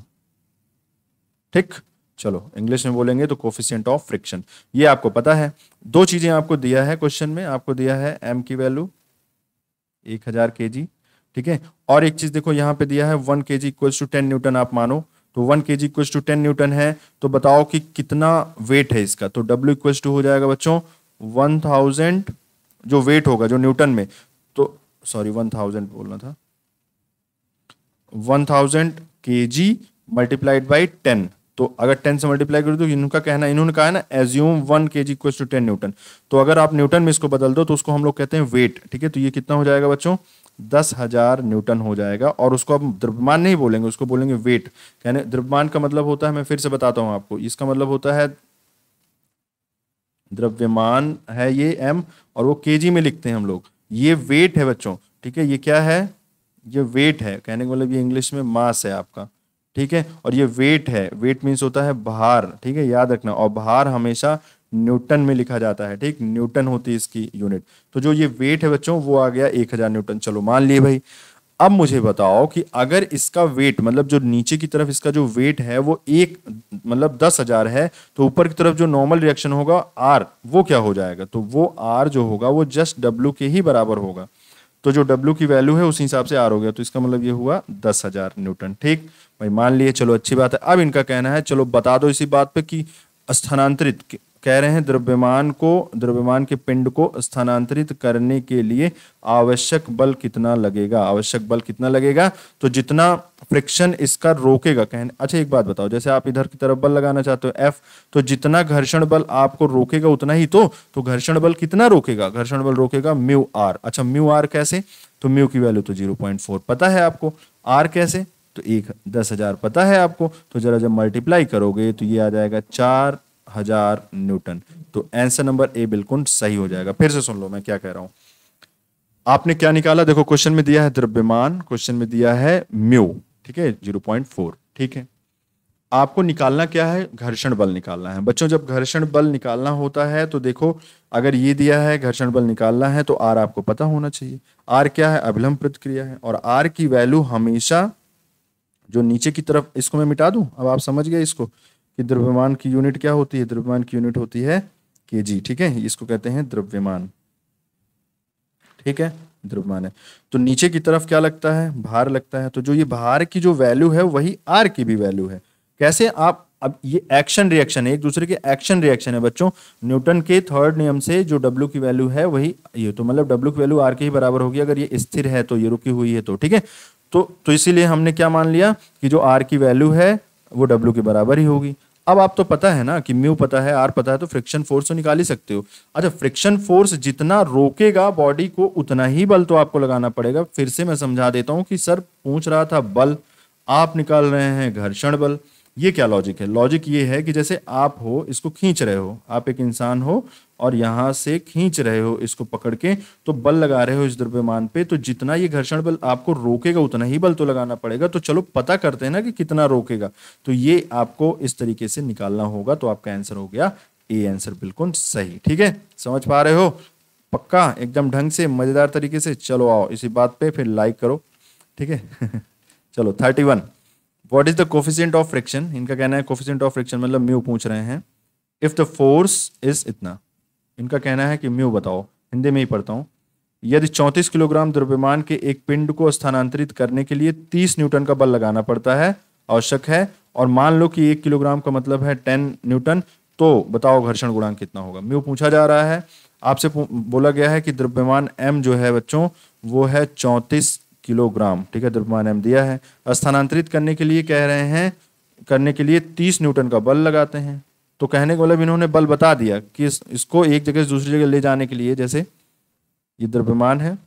ठीक चलो इंग्लिश में बोलेंगे तो कोफिशियंट ऑफ फ्रिक्शन ये आपको पता है दो चीजें आपको दिया है क्वेश्चन में आपको दिया है एम की वैल्यू एक हजार के जी ठीक है और एक चीज देखो यहाँ पे दिया है one K G equals to ten newton आप मानो तो one K G equals to ten newton है तो बताओ कि कितना वेट है इसका तो डब्ल्यू इक्वल्स टू हो जाएगा बच्चों वन थाउजेंड जो वेट होगा जो न्यूटन में तो सॉरी वन थाउजेंड बोलना था वन थाउजेंड के जी मल्टीप्लाइड बाई टेन तो अगर टेन से मल्टीप्लाई कर दो तो इनका कहना इन्होंने कहा है ना assume one K G equal to ten newton तो अगर आप न्यूटन में इसको बदल दो तो उसको हम लोग कहते हैं वेट ठीक है तो ये कितना हो जाएगा बच्चों दस हजार न्यूटन हो जाएगा और उसको आप द्रव्यमान नहीं बोलेंगे उसको बोलेंगे वेट कहने द्रव्यमान का मतलब होता है मैं फिर से बताता हूँ आपको इसका मतलब होता है द्रव्यमान है ये एम और वो जी में लिखते हैं हम लोग ये वेट है बच्चों ठीक है ये क्या है ये वेट है कहने का मतलब ये इंग्लिश में मास है आपका ठीक है और ये वेट है वेट मीन्स होता है भार ठीक है याद रखना और भार हमेशा न्यूटन में लिखा जाता है ठीक न्यूटन होती है इसकी यूनिट तो जो ये वेट है बच्चों वो आ गया एक हजार न्यूटन चलो मान लिए भाई अब मुझे बताओ कि अगर इसका वेट मतलब जो नीचे की तरफ इसका जो वेट है वो एक मतलब दस हजार है तो ऊपर की तरफ जो नॉर्मल रिएक्शन होगा आर वो क्या हो जाएगा तो वो आर जो होगा वो जस्ट डब्ल्यू के ही बराबर होगा तो जो W की वैल्यू है उस हिसाब से R हो गया तो इसका मतलब ये हुआ दस हजार न्यूटन ठीक भाई मान लिए चलो अच्छी बात है अब इनका कहना है चलो बता दो इसी बात पे कि स्थानांतरित कह रहे हैं द्रव्यमान को द्रव्यमान के पिंड को स्थानांतरित करने के लिए आवश्यक बल कितना लगेगा आवश्यक बल कितना लगेगा तो जितना फ्रिक्शन इसका रोकेगा कहने अच्छा एक बात बताओ जैसे आप इधर की तरफ बल लगाना चाहते हो एफ तो जितना घर्षण बल आपको रोकेगा उतना ही तो तो घर्षण बल कितना रोकेगा घर्षण बल रोकेगा म्यू आर अच्छा म्यू आर कैसे तो म्यू की वैल्यू तो जीरो पॉइंट फोर पता है आपको आर कैसे तो एक दस हजार पता है आपको तो जरा जब मल्टीप्लाई करोगे तो ये आ जाएगा चार हजार न्यूटन तो आंसर नंबर ए बिल्कुल सही हो जाएगा फिर से सुन लो मैं क्या कह रहा हूं आपने क्या निकाला देखो क्वेश्चन में दिया है द्रव्यमान क्वेश्चन में दिया है म्यू ठीक है जीरो पॉइंट फोर ठीक है आपको निकालना क्या है घर्षण बल निकालना है बच्चों जब घर्षण बल निकालना होता है तो देखो अगर ये दिया है घर्षण बल निकालना है तो आर आपको पता होना चाहिए आर क्या है अभिलंब प्रतिक्रिया है और आर की वैल्यू हमेशा जो नीचे की तरफ इसको मैं मिटा दूं अब आप समझ गए इसको कि द्रव्यमान की यूनिट क्या होती है द्रव्यमान की यूनिट होती है के ठीक है इसको कहते हैं द्रव्यमान ठीक है द्रव्यमान है तो नीचे की तरफ क्या लगता है भार लगता है तो जो ये भार की जो वैल्यू है वही आर की भी वैल्यू है कैसे आप अब ये एक्शन रिएक्शन है एक दूसरे के एक्शन रिएक्शन है बच्चों न्यूटन के थर्ड नियम से जो डब्ल्यू की वैल्यू है वही ये तो मतलब डब्ल्यू की वैल्यू आर के ही बराबर होगी अगर ये स्थिर है तो ये रुकी हुई है तो ठीक है तो तो इसीलिए हमने क्या मान लिया कि जो आर की वैल्यू है वो डब्ल्यू के बराबर ही होगी अब आप तो पता है ना कि म्यू पता है आर पता है तो फ्रिक्शन फोर्स तो निकाल ही सकते हो अच्छा फ्रिक्शन फोर्स जितना रोकेगा बॉडी को उतना ही बल तो आपको लगाना पड़ेगा फिर से मैं समझा देता हूँ कि सर पूछ रहा था बल आप निकाल रहे हैं घर्षण बल ये क्या लॉजिक है लॉजिक ये है कि जैसे आप हो इसको खींच रहे हो आप एक इंसान हो और यहाँ से खींच रहे हो इसको पकड़ के तो बल लगा रहे हो इस द्रव्यमान पे तो जितना ये घर्षण बल आपको रोकेगा उतना ही बल तो लगाना पड़ेगा तो चलो पता करते हैं ना कि कितना रोकेगा तो ये आपको इस तरीके से निकालना होगा तो आपका आंसर हो गया ए आंसर बिल्कुल सही ठीक है समझ पा रहे हो पक्का एकदम ढंग से मजेदार तरीके से चलो आओ इसी बात पे फिर लाइक करो ठीक है *laughs* चलो thirty one what is the coefficient of friction इनका कहना है कोफिशियंट ऑफ फ्रिक्शन मतलब म्यू पूछ रहे हैं इफ द फोर्स इज इतना इनका कहना है कि म्यू बताओ हिंदी में ही पढ़ता हूँ यदि 34 किलोग्राम द्रव्यमान के एक पिंड को स्थानांतरित करने के लिए 30 न्यूटन का बल लगाना पड़ता है आवश्यक है और मान लो कि एक किलोग्राम का मतलब है 10 न्यूटन तो बताओ घर्षण गुणांक कितना होगा म्यू पूछा जा रहा है आपसे बोला गया है कि द्रव्यमान एम जो है बच्चों वो है चौंतीस किलोग्राम ठीक है द्रव्यमान एम दिया है स्थानांतरित करने के लिए कह रहे हैं करने के लिए तीस न्यूटन का बल लगाते हैं तो कहने का मतलब इन्होंने बल बता दिया कि इस, इसको एक जगह से दूसरी जगह ले जाने के लिए जैसे ये द्रव्यमान है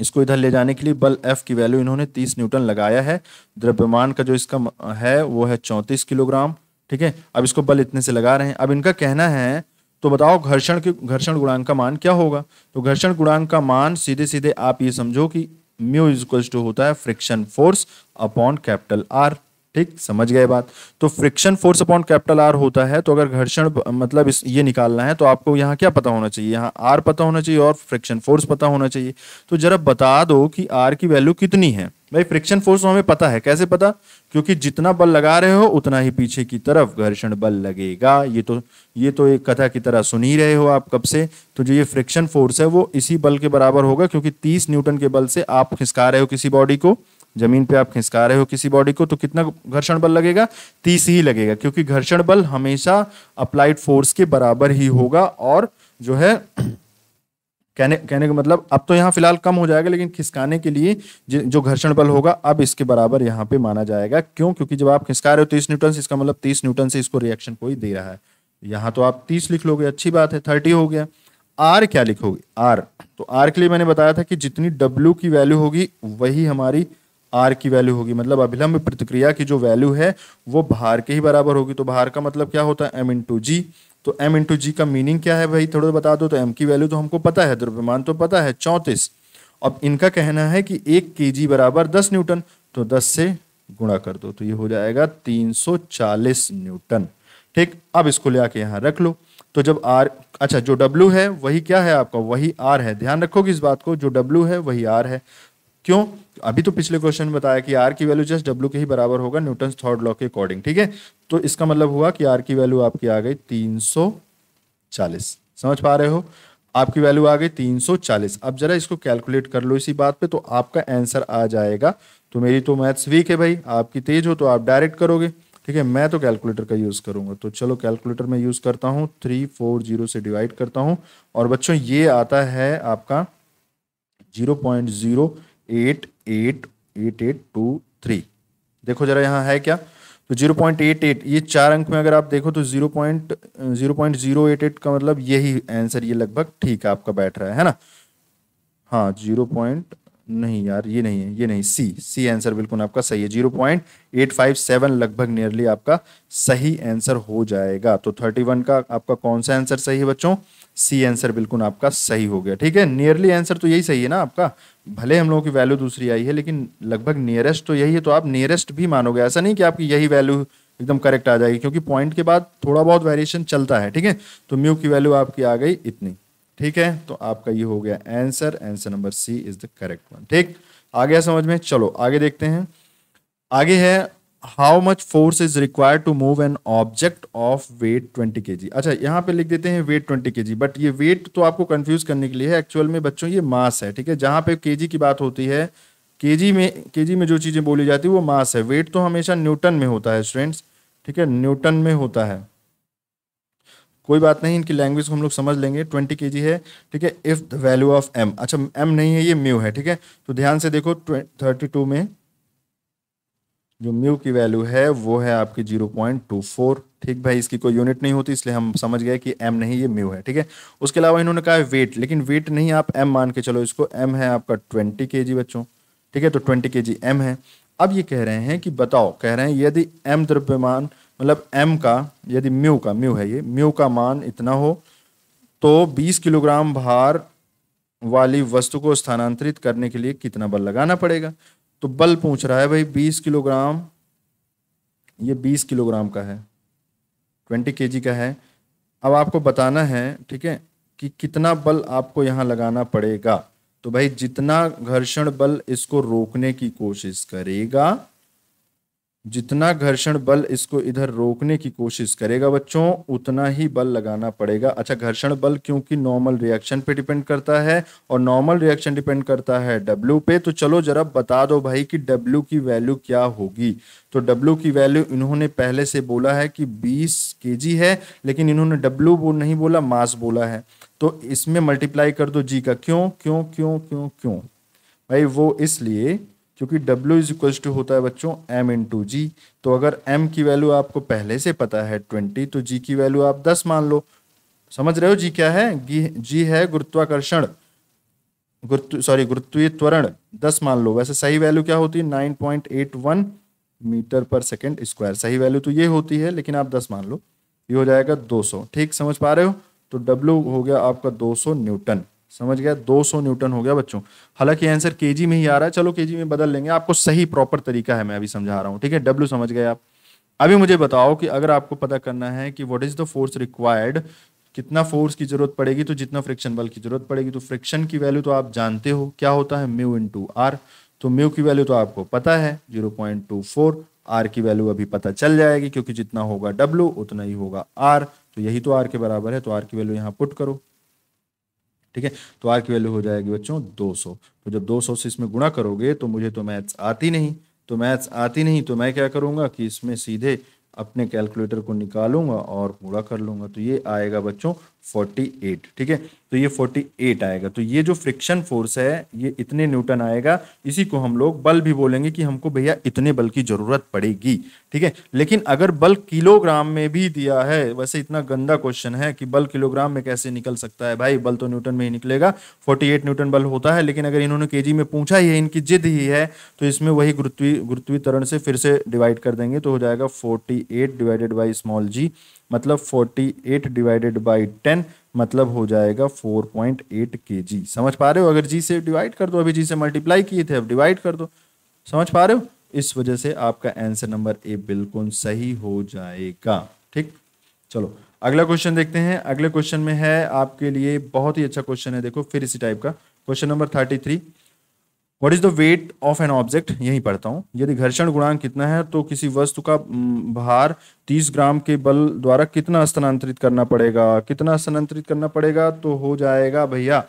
इसको इधर ले जाने के लिए बल एफ की वैल्यू इन्होंने 30 न्यूटन लगाया है द्रव्यमान का जो इसका है वो है चौंतीस किलोग्राम ठीक है अब इसको बल इतने से लगा रहे हैं अब इनका कहना है तो बताओ घर्षण के घर्षण गुणांक का मान क्या होगा तो घर्षण गुणांक का मान सीधे सीधे आप ये समझो कि म्यू इज टू होता है friction force upon capital R ठीक समझ गए बात तो friction force upon capital R होता है तो अगर घर्षण मतलब इस ये निकालना है तो आपको यहाँ क्या पता होना चाहिए यहाँ आर पता होना चाहिए और फ्रिक्शन फोर्स पता होना चाहिए तो जरा बता दो कि आर की वैल्यू कितनी है भाई फ्रिक्शन फोर्स तो हमें पता है कैसे पता क्योंकि जितना बल लगा रहे हो उतना ही पीछे की तरफ घर्षण बल लगेगा ये तो ये तो एक कथा की तरह सुन ही रहे हो आप कब से तो जो ये फ्रिक्शन फोर्स है वो इसी बल के बराबर होगा क्योंकि 30 न्यूटन के बल से आप खिसका रहे हो किसी बॉडी को जमीन पे आप खिसका रहे हो किसी बॉडी को तो कितना घर्षण बल लगेगा तीस ही लगेगा क्योंकि घर्षण बल हमेशा अप्लाइड फोर्स के बराबर ही होगा और जो है कहने कहने का मतलब अब तो यहाँ फिलहाल कम हो जाएगा लेकिन खिसकाने के लिए जो घर्षण बल होगा अब इसके बराबर यहाँ पे माना जाएगा क्यों क्योंकि जब आप खिसका रहे हो तीस न्यूटन से इसका मतलब तीस न्यूटन से इसको रिएक्शन कोई दे रहा है यहाँ तो आप तीस लिख लोगे अच्छी बात है थर्टी हो गया आर क्या लिखोगे आर तो आर के लिए मैंने बताया था कि जितनी डब्ल्यू की वैल्यू होगी वही हमारी आर की वैल्यू होगी मतलब अभिलंब प्रतिक्रिया की जो वैल्यू है वो बाहर के ही बराबर होगी तो बाहर का मतलब क्या होता है एम इंटू जी तो एम इंटू जी का मीनिंग क्या है भाई थोड़ा बता दो तो एम की वैल्यू तो हमको पता है द्रव्यमान तो पता है चौंतीस अब इनका कहना है कि एक के जी बराबर दस न्यूटन तो दस से गुणा कर दो तो ये हो जाएगा तीन सौ चालीस न्यूटन ठीक अब इसको ले आके यहाँ रख लो तो जब आर अच्छा जो डब्ल्यू है वही क्या है आपका वही आर है ध्यान रखोगे इस बात को जो डब्ल्यू है वही आर है क्यों अभी तो पिछले क्वेश्चन में बताया कि आर की वैल्यू जस्ट डब्ल्यू के ही बराबर होगा न्यूटन थर्ड लॉ के अकॉर्डिंग ठीक है तो इसका मतलब हुआ कि आर की वैल्यू आपकी आ गई तीन समझ पा रहे हो आपकी वैल्यू आ गई 340 अब जरा इसको कैलकुलेट कर लो इसी बात पे तो आपका आंसर आ जाएगा तो मेरी तो मैथ्स वीक है भाई आपकी तेज हो तो आप डायरेक्ट करोगे ठीक है मैं तो कैलकुलेटर का यूज़ करूंगा तो चलो कैलकुलेटर में यूज़ करता हूँ 340 से डिवाइड करता हूँ और बच्चों ये आता है आपका zero eight eight eight two three देखो जरा यहाँ है क्या तो जीरो पॉइंट एट एट ये चार अंक में अगर आप देखो तो zero point zero point zero eight eight का मतलब यही आंसर ये लगभग ठीक है आपका बैठ रहा है है ना हाँ जीरो पॉइंट नहीं यार ये नहीं है ये नहीं सी सी आंसर बिल्कुल आपका सही है zero point eight five seven लगभग नियरली आपका सही आंसर हो जाएगा तो थर्टी वन का आपका कौन सा आंसर सही है बच्चों सी आंसर बिल्कुल आपका सही हो गया ठीक है नियरली आंसर तो यही सही है ना आपका भले हम लोगों की वैल्यू दूसरी आई है लेकिन लगभग नियरेस्ट तो यही है तो आप नियरेस्ट भी मानोगे ऐसा नहीं कि आपकी यही वैल्यू एकदम करेक्ट आ जाएगी क्योंकि पॉइंट के बाद थोड़ा बहुत वेरिएशन चलता है ठीक है तो म्यू की वैल्यू आपकी आ गई इतनी ठीक है तो आपका ये हो गया answer answer number C is the correct one ठीक आ गया समझ में चलो आगे देखते हैं आगे है how much force is required to move an object of weight twenty K G अच्छा यहाँ पे लिख देते हैं wait twenty K ji but ये वेट तो आपको कंफ्यूज करने के लिए है एक्चुअल में बच्चों ये मास है ठीक है जहाँ पे के जी की बात होती है के जी में के जी में जो चीज़ें बोली जाती है वो मास है वेट तो हमेशा न्यूटन में होता है स्टूडेंट्स ठीक है न्यूटन में होता है कोई बात नहीं इनकी लैंग्वेज को हम लोग समझ लेंगे ट्वेंटी के जी है ठीक है if the value of M अच्छा एम नहीं है ये म्यू है ठीक है तो ध्यान से देखो थर्टी टू में जो म्यू की वैल्यू है वो है आपकी जीरो पॉइंट टू फोर ठीक भाई इसकी कोई यूनिट नहीं होती इसलिए हम समझ गए कि एम नहीं ये म्यू है ठीक है उसके अलावा इन्होंने कहा है वेट लेकिन वेट नहीं आप एम मान के चलो इसको एम है आपका ट्वेंटी के बच्चों ठीक है तो ट्वेंटी के जी एम है अब ये कह रहे हैं कि बताओ कह रहे हैं यदि एम द्रव्यमान मतलब एम का यदि म्यू का म्यू है ये म्यू का मान इतना हो तो बीस किलोग्राम भार वाली वस्तु को स्थानांतरित करने के लिए कितना बल लगाना पड़ेगा तो बल पूछ रहा है भाई बीस किलोग्राम ये बीस किलोग्राम का है ट्वेंटी के का है अब आपको बताना है ठीक है कि कितना बल आपको यहाँ लगाना पड़ेगा तो भाई जितना घर्षण बल इसको रोकने की कोशिश करेगा जितना घर्षण बल इसको इधर रोकने की कोशिश करेगा बच्चों उतना ही बल लगाना पड़ेगा अच्छा घर्षण बल क्योंकि नॉर्मल रिएक्शन पे डिपेंड करता है और नॉर्मल रिएक्शन डिपेंड करता है डब्ल्यू पे तो चलो जरा बता दो भाई कि डब्ल्यू की वैल्यू क्या होगी तो डब्ल्यू की वैल्यू इन्होंने पहले से बोला है कि बीस के है लेकिन इन्होंने डब्ल्यू वो नहीं बोला मास बोला है तो इसमें मल्टीप्लाई कर दो जी का क्यों क्यों क्यों क्यों क्यों भाई वो इसलिए क्योंकि W इज इक्वल टू होता है बच्चों m टू जी तो अगर m की वैल्यू आपको पहले से पता है ट्वेंटी तो g की वैल्यू आप दस मान लो समझ रहे हो जी क्या है G है गुरुत्वाकर्षण गुरुत्व सॉरी गुरुत्वीय त्वरण दस मान लो वैसे सही वैल्यू क्या होती है nine point eight one metre पर सेकेंड स्क्वायर सही वैल्यू तो ये होती है लेकिन आप दस मान लो ये हो जाएगा दो सौ ठीक समझ पा रहे हो तो डब्ल्यू हो गया आपका दो सौ न्यूटन समझ गया 200 न्यूटन हो गया बच्चों हालांकि आंसर केजी में ही आ रहा है चलो केजी में बदल लेंगे आपको सही प्रॉपर तरीका है मैं अभी समझा रहा हूँ ठीक है डब्ल्यू समझ गए आप अभी मुझे बताओ कि अगर आपको पता करना है कि what is the force required कितना फोर्स की जरूरत पड़ेगी तो जितना फ्रिक्शन बल की जरूरत पड़ेगी तो फ्रिक्शन की वैल्यू तो आप जानते हो क्या होता है म्यू इन टू आर तो म्यू की वैल्यू तो आपको पता है zero point two four R की वैल्यू अभी पता चल जाएगी क्योंकि जितना होगा डब्ल्यू उतना ही होगा आर तो यही तो आर के बराबर है तो आर की वैल्यू यहाँ पुट करो ठीक है तो आर की वैल्यू हो जाएगी बच्चों 200 तो जब 200 से इसमें गुणा करोगे तो मुझे तो मैथ्स आती नहीं तो मैथ्स आती नहीं तो मैं क्या करूँगा कि इसमें सीधे अपने कैलकुलेटर को निकालूंगा और पूरा कर लूंगा तो ये आएगा बच्चों 48 ठीक है तो ये 48 आएगा तो ये जो फ्रिक्शन फोर्स है ये इतने न्यूटन आएगा इसी को हम लोग बल भी बोलेंगे कि हमको भैया इतने बल की जरूरत पड़ेगी ठीक है लेकिन अगर बल किलोग्राम में भी दिया है वैसे इतना गंदा क्वेश्चन है कि बल किलोग्राम में कैसे निकल सकता है भाई बल तो न्यूटन में ही निकलेगा 48 न्यूटन बल होता है लेकिन अगर इन्होंने जी में पूछा ही है इनकी जिद ही है तो इसमें वही गुरुत्वी गुरुत्वीकरण से फिर से डिवाइड कर देंगे तो हो जाएगा forty divided by small g मतलब 48 डिवाइडेड बाई 10 मतलब हो जाएगा 4.8 पॉइंट के समझ पा रहे हो अगर जी से डिवाइड कर दो अभी जी से मल्टीप्लाई किए थे अब डिवाइड कर दो समझ पा रहे हो इस वजह से आपका आंसर नंबर ए बिल्कुल सही हो जाएगा ठीक चलो अगला क्वेश्चन देखते हैं अगले क्वेश्चन में है आपके लिए बहुत ही अच्छा क्वेश्चन है देखो फिर इसी टाइप का question number thirty three what is the weight of an object यही पढ़ता हूँ यदि घर्षण गुणांक कितना है तो किसी वस्तु का भार 30 ग्राम के बल द्वारा कितना स्थानांतरित करना पड़ेगा कितना स्थानांतरित करना पड़ेगा तो हो जाएगा भैया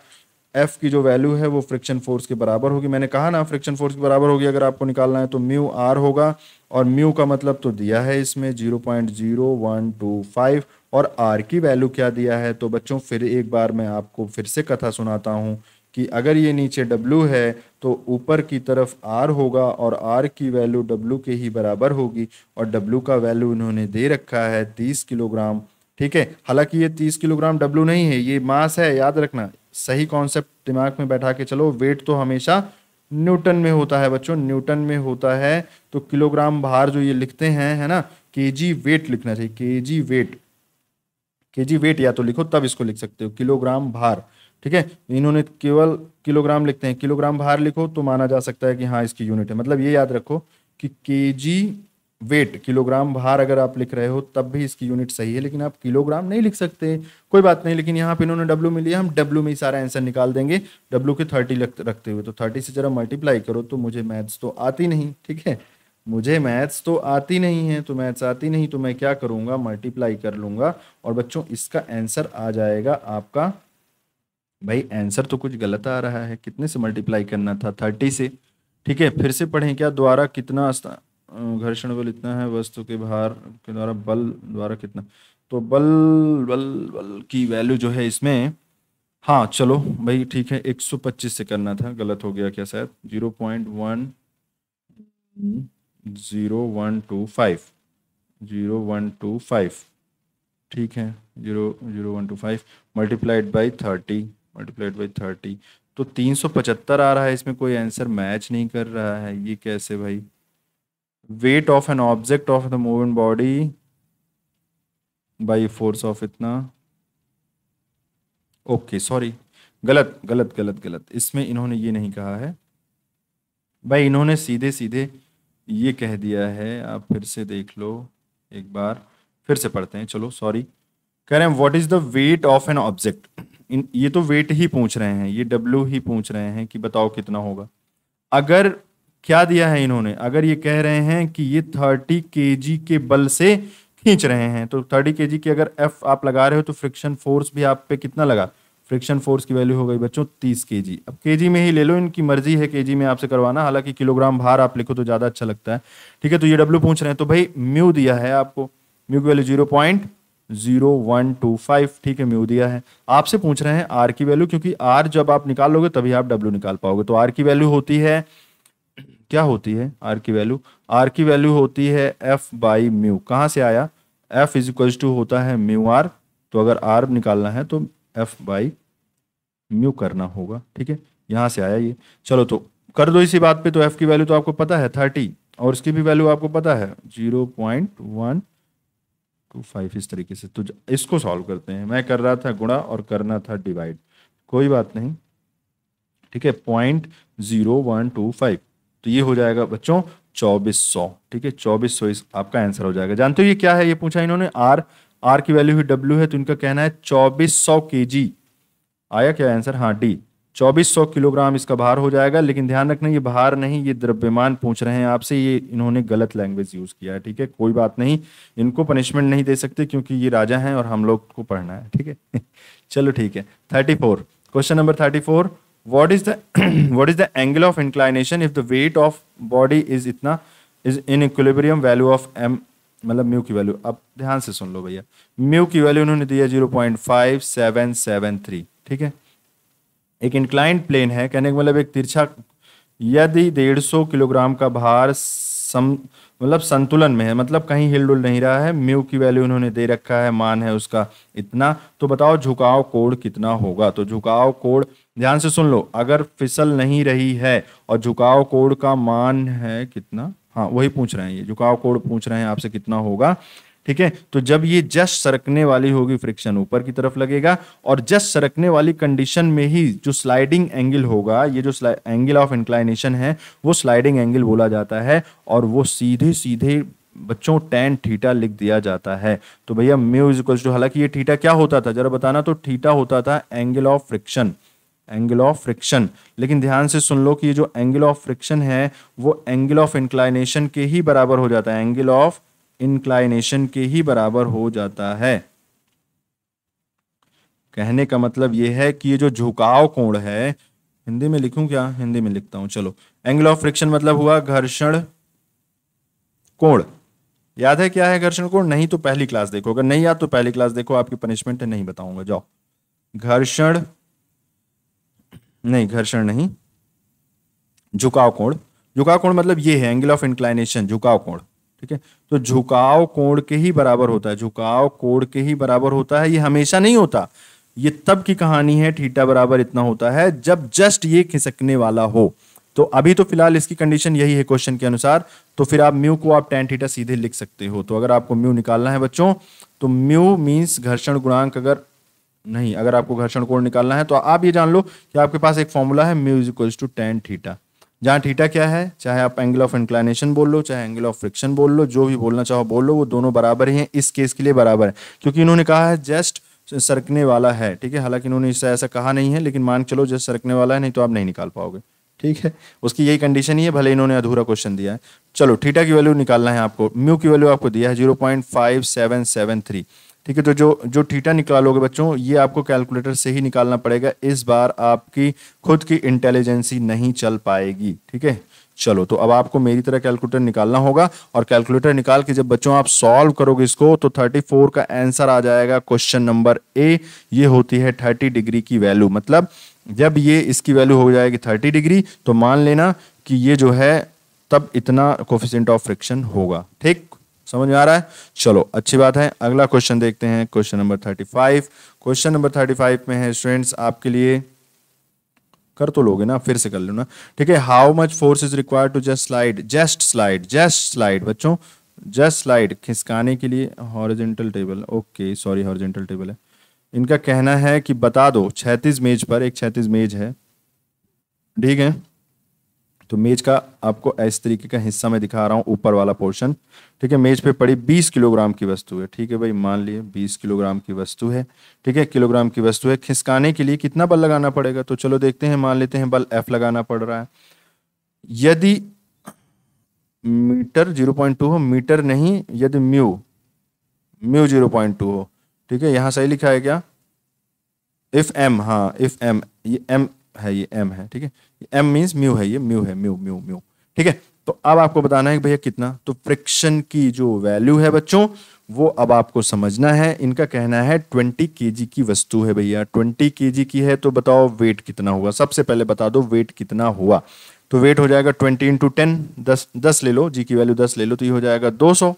एफ की जो वैल्यू है वो फ्रिक्शन फोर्स के बराबर होगी मैंने कहा ना फ्रिक्शन फोर्स के बराबर होगी अगर आपको निकालना है तो म्यू आर होगा और म्यू का मतलब तो दिया है इसमें zero point zero one two five और आर की वैल्यू क्या दिया है तो बच्चों फिर एक बार मैं आपको फिर से कथा सुनाता हूँ कि अगर ये नीचे W है तो ऊपर की तरफ R होगा और R की वैल्यू W के ही बराबर होगी और W का वैल्यू इन्होंने दे रखा है तीस किलोग्राम ठीक है हालांकि ये तीस किलोग्राम डब्लू नहीं है ये मास है याद रखना सही कॉन्सेप्ट दिमाग में बैठा के चलो वेट तो हमेशा न्यूटन में होता है बच्चों न्यूटन में होता है तो किलोग्राम भार जो ये लिखते हैं है ना के वेट लिखना चाहिए के वेट के वेट या तो लिखो तब इसको लिख सकते हो किलोग्राम भार ठीक है इन्होंने केवल किलोग्राम लिखते हैं किलोग्राम बाहर लिखो तो माना जा सकता है कि हाँ इसकी यूनिट है मतलब ये याद रखो कि के जी वेट किलोग्राम भार अगर आप लिख रहे हो तब भी इसकी यूनिट सही है लेकिन आप किलोग्राम नहीं लिख सकते कोई बात नहीं लेकिन यहाँ पे इन्होंने डब्ल्यू में लिया हम डब्ल्यू में ही सारा आंसर निकाल देंगे डब्ल्यू के थर्टी रखते हुए तो थर्टी से जरा मल्टीप्लाई करो तो मुझे मैथ्स तो आती नहीं ठीक है मुझे मैथ्स तो आती नहीं है तो मैथ्स आती नहीं तो मैं क्या करूँगा मल्टीप्लाई कर लूँगा और बच्चों इसका आंसर आ जाएगा आपका भाई आंसर तो कुछ गलत आ रहा है कितने से मल्टीप्लाई करना था थर्टी से ठीक है फिर से पढ़ें क्या द्वारा कितना घर्षण बल इतना है वस्तु के भार के द्वारा बल द्वारा कितना तो बल बल बल की वैल्यू जो है इसमें हाँ चलो भाई ठीक है 125 से करना था गलत हो गया क्या शायद zero point one zero one two five zero one two five ठीक है zero zero one two five multiplied by thirty multiplied by thirty तो तीन सौ पचहत्तर आ रहा है इसमें कोई आंसर मैच नहीं कर रहा है ये कैसे भाई weight of an object of the moving body by force of इतना ओके सॉरी गलत गलत गलत गलत इसमें इन्होंने ये नहीं कहा है भाई इन्होंने सीधे सीधे ये कह दिया है आप फिर से देख लो एक बार फिर से पढ़ते हैं चलो सॉरी कह रहे हैं what is the weight of an object in ये तो वेट ही पूछ रहे हैं ये डब्ल्यू ही पूछ रहे हैं कि बताओ कितना होगा अगर क्या दिया है इन्होंने अगर ये कह रहे हैं कि ये थर्टी के के बल से खींच रहे हैं तो थर्टी के की अगर एफ आप लगा रहे हो तो फ्रिक्शन फोर्स भी आप पे कितना लगा फ्रिक्शन फोर्स की वैल्यू हो गई बच्चों तीस के अब के में ही ले लो इनकी मर्जी है के में आपसे करवाना हालांकि किलोग्राम भार आप लिखो तो ज़्यादा अच्छा लगता है ठीक है तो ये डब्ल्यू पूछ रहे हैं तो भाई म्यू दिया है आपको म्यू की value zero point zero one two five ठीक है म्यू दिया है आपसे पूछ रहे हैं आर की वैल्यू क्योंकि आर जब आप निकाल लोगे तभी आप डब्ल्यू निकाल पाओगे तो आर की वैल्यू होती है क्या होती है आर की वैल्यू आर की वैल्यू होती है एफ बाई म्यू कहाँ से आया एफ इज इक्वल टू होता है म्यू आर तो अगर आर निकालना है तो एफ बाई म्यू करना होगा ठीक है यहाँ से आया ये चलो तो कर दो इसी बात पे तो एफ की वैल्यू तो आपको पता है थर्टी और इसकी भी वैल्यू आपको पता है zero point one two five इस तरीके से तो इसको सॉल्व करते हैं मैं कर रहा था गुणा और करना था डिवाइड कोई बात नहीं ठीक है point zero one two five तो ये हो जाएगा बच्चों चौबीस सौ ठीक है चौबीस सौ इस आपका आंसर हो जाएगा जानते हो ये क्या है ये पूछा इन्होंने आर आर की वैल्यू ही डब्ल्यू है तो इनका कहना है चौबीस सौ के जी आया क्या आंसर हाँ डी 2400 किलोग्राम इसका भार हो जाएगा लेकिन ध्यान रखना ये भार नहीं ये द्रव्यमान पूछ रहे हैं आपसे ये इन्होंने गलत लैंग्वेज यूज किया है ठीक है कोई बात नहीं इनको पनिशमेंट नहीं दे सकते क्योंकि ये राजा हैं और हम लोग को पढ़ना है ठीक है *laughs* चलो ठीक है thirty four question number thirty four what is the what is the angle of inclination if the weight of body is इतना is in equilibrium value of M मतलब म्यू की वैल्यू अब ध्यान से सुन लो भैया म्यू की वैल्यू उन्होंने दिया zero point five seven seven three ठीक है एक इंक्लाइंड प्लेन है कहने का मतलब एक तिरछा यदि डेढ़ सौ किलोग्राम का भार सम मतलब संतुलन में है मतलब कहीं हिल डुल नहीं रहा है म्यू की वैल्यू उन्होंने दे रखा है मान है उसका इतना तो बताओ झुकाव कोण कितना होगा तो झुकाव कोण ध्यान से सुन लो अगर फिसल नहीं रही है और झुकाव कोण का मान है कितना हाँ वही पूछ रहे हैं ये झुकाव कोण पूछ रहे हैं आपसे कितना होगा ठीक है तो जब ये जस सरकने वाली होगी फ्रिक्शन ऊपर की तरफ लगेगा और जस्ट सरकने वाली कंडीशन में ही जो स्लाइडिंग एंगल होगा ये जो एंगल ऑफ इंक्लाइनेशन है वो स्लाइडिंग एंगल बोला जाता है और वो सीधे सीधे बच्चों टेन थीटा लिख दिया जाता है तो भैया म्यू इज इक्वल्स टू हालांकि ये थीटा क्या होता था जरा बताना तो थीटा होता था angle of friction angle of friction लेकिन ध्यान से सुन लो कि ये जो एंगल ऑफ फ्रिक्शन है वो एंगल ऑफ इंक्लाइनेशन के ही बराबर हो जाता है एंगल ऑफ इंक्लाइनेशन के ही बराबर हो जाता है कहने का मतलब यह है कि ये जो झुकाव कोण है हिंदी में लिखूं क्या हिंदी में लिखता हूं चलो एंगल ऑफ फ्रिक्शन मतलब हुआ घर्षण कोण याद है क्या है घर्षण कोण नहीं तो पहली क्लास देखो अगर नहीं याद तो पहली क्लास देखो आपकी पनिशमेंट नहीं बताऊंगा जाओ घर्षण नहीं घर्षण नहीं झुकाव कोण झुकाव कोण मतलब ये है एंगल ऑफ इंक्लाइनेशन झुकाव कोण ठीक है तो झुकाव कोण के ही बराबर होता है झुकाव कोण के ही बराबर होता है ये हमेशा नहीं होता ये तब की कहानी है ठीटा बराबर इतना होता है जब जस्ट ये खिसकने वाला हो तो अभी तो फिलहाल इसकी कंडीशन यही है क्वेश्चन के अनुसार तो फिर आप म्यू को आप टेन थीटा सीधे लिख सकते हो तो अगर आपको म्यू निकालना है बच्चों तो म्यू मीन्स घर्षण गुणांक अगर नहीं अगर आपको घर्षण कोण निकालना है तो आप ये जान लो कि आपके पास एक फॉर्मूला है mu is equals to tan theta जहाँ थीटा क्या है चाहे आप एंगल ऑफ इंक्लाइनेशन बोल लो चाहे एंगल ऑफ फ्रिक्शन बोल लो जो भी बोलना चाहो बोल लो वो दोनों बराबर ही हैं इस केस के लिए बराबर है क्योंकि इन्होंने कहा है जस्ट सरकने वाला है ठीक है हालांकि इन्होंने इससे ऐसा कहा नहीं है लेकिन मान चलो जस्ट सरकने वाला है नहीं तो आप नहीं निकाल पाओगे ठीक है उसकी यही कंडीशन ही है भले इन्होंने अधूरा क्वेश्चन दिया है चलो ठीटा की वैल्यू निकालना है आपको म्यू की वैल्यू आपको दिया है zero point five seven seven three ठीक है तो जो जो थीटा निकालोगे बच्चों ये आपको कैलकुलेटर से ही निकालना पड़ेगा इस बार आपकी खुद की इंटेलिजेंसी नहीं चल पाएगी ठीक है चलो तो अब आपको मेरी तरह कैलकुलेटर निकालना होगा और कैलकुलेटर निकाल के जब बच्चों आप सॉल्व करोगे इसको तो 34 का आंसर आ जाएगा क्वेश्चन नंबर ए ये होती है 30 डिग्री की वैल्यू मतलब जब ये इसकी वैल्यू हो जाएगी 30 डिग्री तो मान लेना कि ये जो है तब इतना कोफिशेंट ऑफ फ्रिक्शन होगा ठीक समझ में आ रहा है चलो अच्छी बात है अगला क्वेश्चन देखते हैं question number thirty five question number thirty five में है स्टूडेंट्स आपके लिए कर तो लोगे ना फिर से कर लो ना ठीक है how much force is required to just slide just slide just slide बच्चों जस्ट स्लाइड खिसकाने के लिए horizontal table okay sorry horizontal table है इनका कहना है कि बता दो छैतीस मेज पर एक छैतीस मेज है ठीक है तो मेज का आपको इस तरीके का हिस्सा मैं दिखा रहा हूँ ऊपर वाला पोर्शन ठीक है मेज पे पड़ी 20 किलोग्राम की वस्तु है ठीक है भाई मान लिए 20 किलोग्राम की वस्तु है ठीक है किलोग्राम की वस्तु है खिसकाने के लिए कितना बल लगाना पड़ेगा तो चलो देखते हैं मान लेते हैं बल एफ लगाना पड़ रहा है यदि मीटर टू हो मीटर नहीं यदि म्यू म्यू टू हो ठीक है यहाँ सही लिखा है क्या इफ एम हाँ इफ एम ये एम है ये एम है ठीक है एम मीन्स म्यू है ये म्यू है म्यू म्यू म्यू ठीक है तो अब आपको बताना है भैया कितना तो फ्रिक्शन की जो वैल्यू है बच्चों वो अब आपको समझना है इनका कहना है ट्वेंटी के की वस्तु है भैया ट्वेंटी के की है तो बताओ वेट कितना हुआ सबसे पहले बता दो वेट कितना हुआ तो वेट हो जाएगा ट्वेंटी इंटू टेन दस दस ले लो जी की वैल्यू दस ले लो तो ये हो जाएगा दो सौ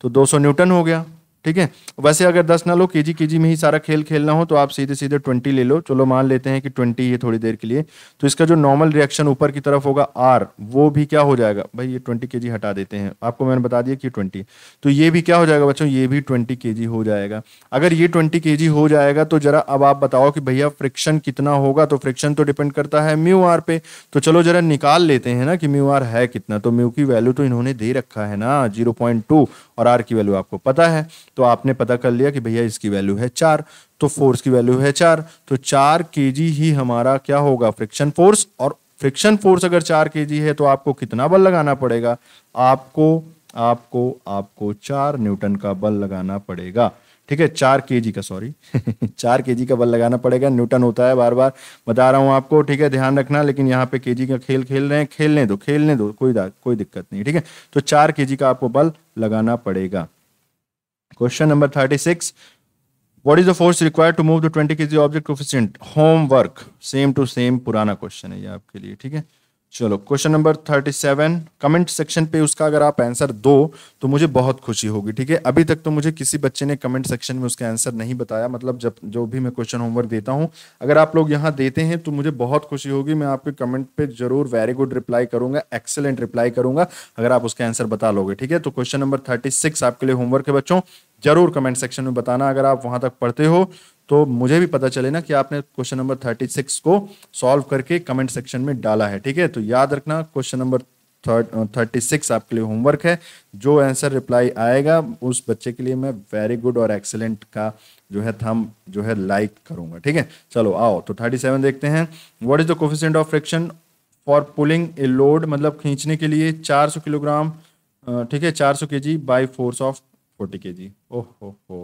तो दो सौ न्यूटन हो गया ठीक है वैसे अगर दस ना लो के जी के जी में ही सारा खेल खेलना हो तो आप सीधे सीधे ट्वेंटी ले लो चलो मान लेते हैं कि ट्वेंटी ये थोड़ी देर के लिए तो इसका जो नॉर्मल रिएक्शन ऊपर की तरफ होगा आर वो भी क्या हो जाएगा भाई ये ट्वेंटी के जी हटा देते हैं आपको मैंने बता दिया कि ट्वेंटी तो ये भी क्या हो जाएगा बच्चों ये भी ट्वेंटी के जी हो जाएगा अगर ये ट्वेंटी के जी हो जाएगा तो जरा अब आप बताओ कि भैया फ्रिक्शन कितना होगा तो फ्रिक्शन तो डिपेंड करता है म्यू आर पे तो चलो जरा निकाल लेते हैं ना कि म्यू आर है कितना तो म्यू की वैल्यू तो इन्होंने दे रखा है ना जीरो पॉइंट टू और आर की वैल्यू आपको पता है तो आपने पता कर लिया कि भैया इसकी वैल्यू है चार तो फोर्स की वैल्यू है चार तो चार के ही हमारा क्या होगा फ्रिक्शन फोर्स और फ्रिक्शन फोर्स अगर चार के है तो आपको कितना बल लगाना पड़ेगा आपको आपको आपको चार न्यूटन का बल लगाना पड़ेगा ठीक है चार के का सॉरी *laughs* चार के का बल लगाना पड़ेगा न्यूटन होता है बार बार बता रहा हूं आपको ठीक है ध्यान रखना लेकिन यहाँ पे के का खेल खेल रहे हैं खेलने दो खेलने दो कोई कोई दिक्कत नहीं ठीक है तो चार के का आपको बल लगाना पड़ेगा question number thirty six what is the force required to move the twenty K G object coefficient homework same to same पुराना क्वेश्चन है ये आपके लिए ठीक है चलो question number thirty seven comment section पे उसका अगर आप आंसर दो तो मुझे बहुत खुशी होगी ठीक है अभी तक तो मुझे किसी बच्चे ने कमेंट सेक्शन में उसका आंसर नहीं बताया मतलब जब जो भी मैं क्वेश्चन होमवर्क देता हूं अगर आप लोग यहां देते हैं तो मुझे बहुत खुशी होगी मैं आपके कमेंट पे जरूर वेरी गुड रिप्लाई करूंगा एक्सेलेंट रिप्लाई करूंगा अगर आप उसका आंसर बता लोगे ठीक है तो क्वेश्चन नंबर थर्टी आपके लिए होमवर्क है बच्चों जरूर कमेंट सेक्शन में बताना अगर आप वहां तक पढ़ते हो तो मुझे भी पता चले ना कि आपने क्वेश्चन नंबर थर्टी सिक्स को सॉल्व करके कमेंट सेक्शन में डाला है ठीक है तो याद रखना क्वेश्चन नंबर थर्टी सिक्स आपके लिए होमवर्क है जो आंसर रिप्लाई आएगा उस बच्चे के लिए मैं वेरी गुड और एक्सेलेंट का जो है थम जो है लाइक करूंगा ठीक है चलो आओ तो थर्टी सेवन देखते हैं what is the coefficient of friction for pulling a load मतलब खींचने के लिए चार सौ किलोग्राम ठीक है चार सौ K G by force of forty K G ओह हो हो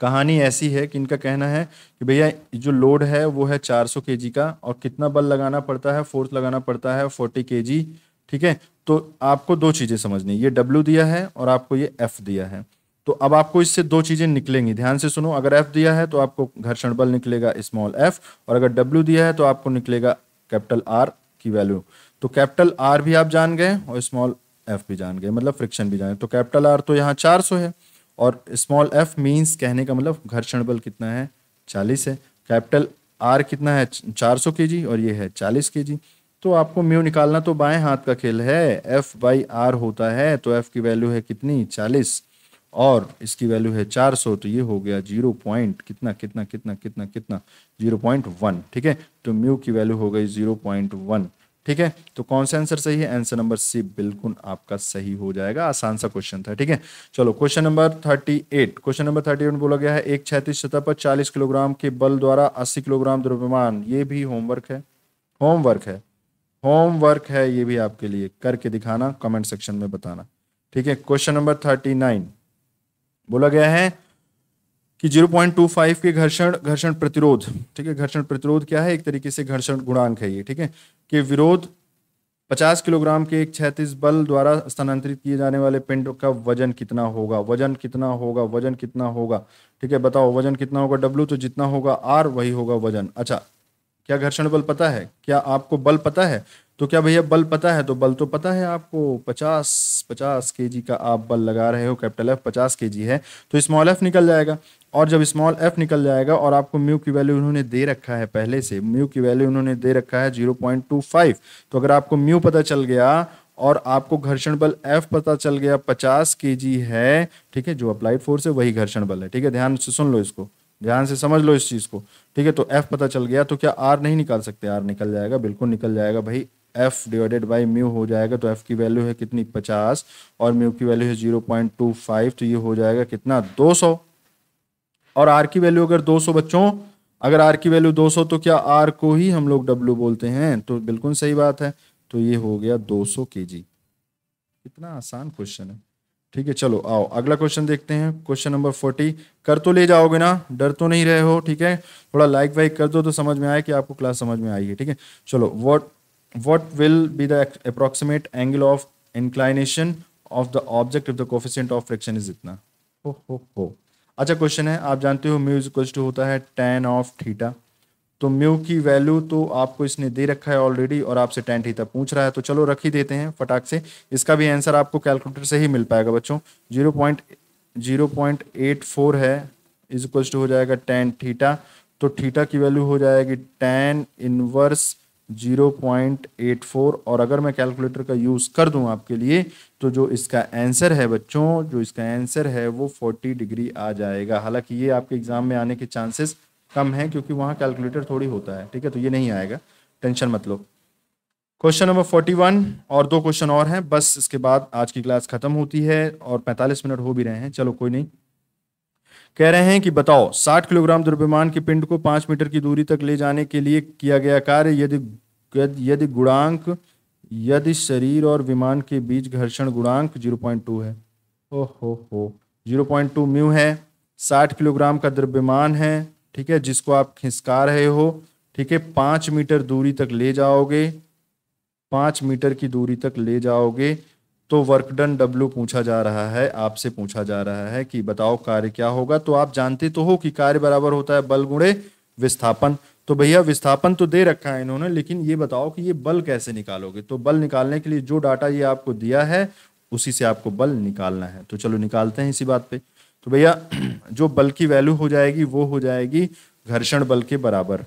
कहानी ऐसी है कि इनका कहना है कि भैया जो लोड है वो है 400 जी का और कितना बल लगाना पड़ता है फोर्स लगाना पड़ता है 40 जी ठीक है तो आपको दो चीज़ें समझनी ये डब्ल्यू दिया है और आपको ये एफ दिया है तो अब आपको इससे दो चीज़ें निकलेंगी ध्यान से सुनो अगर एफ दिया है तो आपको घर्षण बल निकलेगा स्मॉल एफ और अगर डब्ल्यू दिया है तो आपको निकलेगा कैपिटल आर की वैल्यू तो कैपिटल आर भी आप जान गए और स्मॉल एफ भी जान गए मतलब फ्रिक्शन भी जान गए तो कैपिटल आर तो यहाँ चार है और स्मॉल एफ मीन्स कहने का मतलब घर्षण बल कितना है चालीस है कैपिटल आर कितना है चार सौ के जी और ये है चालीस के जी तो आपको म्यू निकालना तो बाएं हाथ का खेल है एफ बाई आर होता है तो एफ की वैल्यू है कितनी चालीस और इसकी वैल्यू है चार सौ तो ये हो गया जीरो पॉइंट कितना कितना कितना कितना कितना जीरो पॉइंट वन ठीक है तो म्यू की वैल्यू हो गई जीरो पॉइंट वन ठीक है तो कौन सा आंसर सही है आंसर नंबर सी बिल्कुल आपका सही हो जाएगा आसान सा क्वेश्चन था ठीक है चलो question number thirty eight question number thirty eight बोला गया है एक छैतीस सतह पर चालीस किलोग्राम के बल द्वारा अस्सी किलोग्राम द्रव्यमान ये भी होमवर्क है होमवर्क है होमवर्क है ये भी आपके लिए करके दिखाना कमेंट सेक्शन में बताना ठीक है क्वेश्चन नंबर थर्टी नाइन बोला गया है कि 0.25 के घर्षण घर्षण प्रतिरोध ठीक है घर्षण प्रतिरोध क्या है एक तरीके से घर्षण गुणांक है ये ठीक है कि विरोध 50 किलोग्राम के एक छैतीस बल द्वारा स्थानांतरित किए जाने वाले पिंड का वजन कितना होगा वजन कितना होगा वजन कितना होगा ठीक है बताओ वजन कितना होगा डब्ल्यू तो जितना होगा आर वही होगा वजन अच्छा क्या घर्षण बल पता है क्या आपको बल पता है तो क्या भैया बल पता है तो बल तो पता है आपको 50 50 के का आप बल लगा रहे हो कैपिटल एफ 50 के है तो स्मॉल एफ निकल जाएगा और जब स्मॉल एफ निकल जाएगा और आपको म्यू की वैल्यू उन्होंने दे रखा है पहले से म्यू की वैल्यू उन्होंने दे रखा है जीरो पॉइंट टू फाइव तो अगर आपको म्यू पता चल गया और आपको घर्षण बल एफ पता चल गया पचास के है ठीक है जो अप्लाइड फोर्स है वही घर्षण बल है ठीक है ध्यान से सुन लो इसको ध्यान से समझ लो इस चीज़ को ठीक है तो एफ पता चल गया तो क्या आर नहीं निकाल सकते आर निकल जाएगा बिल्कुल निकल जाएगा भाई एफ डिवाइडेड बाई म्यू हो जाएगा तो एफ की वैल्यू है कितनी पचास और म्यू की वैल्यू है जीरो पॉइंट टू फाइव तो ये हो जाएगा कितना दो सौ और आर की वैल्यू अगर 200 बच्चों अगर आर की वैल्यू 200 तो क्या आर को ही हम लोग डब्ल्यू बोलते हैं तो बिल्कुल सही बात है तो ये हो गया 200 जी कितना आसान क्वेश्चन है ठीक है चलो आओ अगला क्वेश्चन देखते हैं क्वेश्चन नंबर फोर्टी कर तो ले जाओगे ना डर तो नहीं रहे हो ठीक है थोड़ा लाइक वाइक कर दो तो समझ में आए कि आपको क्लास समझ में आई है ठीक है चलो what what will be the approximate angle of inclination of the object of the coefficient of friction is इतना हो हो हो अच्छा क्वेश्चन है आप जानते हो म्यू इज टू होता है टेन ऑफ थीटा तो म्यू की वैल्यू तो आपको इसने दे रखा है ऑलरेडी और आपसे टेन थीटा पूछ रहा है तो चलो रख ही देते हैं फटाक से इसका भी आंसर आपको कैलकुलेटर से ही मिल पाएगा बच्चों zero point zero point eight four है इज इक्वल टू हो जाएगा टेन थीटा तो थीटा की वैल्यू हो जाएगी टेन इनवर्स 0.84 और अगर मैं कैलकुलेटर का यूज़ कर दूं आपके लिए तो जो इसका आंसर है बच्चों जो इसका आंसर है वो 40 डिग्री आ जाएगा हालांकि ये आपके एग्ज़ाम में आने के चांसेस कम हैं क्योंकि वहाँ कैलकुलेटर थोड़ी होता है ठीक है तो ये नहीं आएगा टेंशन मत लो क्वेश्चन नंबर फोर्टी वन और दो क्वेश्चन और हैं बस इसके बाद आज की क्लास खत्म होती है और पैंतालीस मिनट हो भी रहे हैं चलो कोई नहीं कह रहे हैं कि बताओ 60 किलोग्राम द्रव्यमान के पिंड को 5 मीटर की दूरी तक ले जाने के लिए किया गया कार्य यदि यदि गुणांक यदि शरीर और विमान के बीच घर्षण गुणांक 0.2 है ओ हो हो 0.2 म्यू है 60 किलोग्राम का द्रव्यमान है ठीक है जिसको आप खिसका रहे हो ठीक है 5 मीटर दूरी तक ले जाओगे 5 मीटर की दूरी तक ले जाओगे तो वर्क डन डब्ल्यू पूछा जा रहा है आपसे पूछा जा रहा है कि बताओ कार्य क्या होगा तो आप जानते तो हो कि कार्य बराबर होता है बल गुणे विस्थापन तो भैया विस्थापन तो दे रखा है इन्होंने लेकिन ये बताओ कि ये बल कैसे निकालोगे तो बल निकालने के लिए जो डाटा ये आपको दिया है उसी से आपको बल निकालना है तो चलो निकालते हैं इसी बात पे तो भैया *clears throat* जो बल की वैल्यू हो जाएगी वो हो जाएगी घर्षण बल के बराबर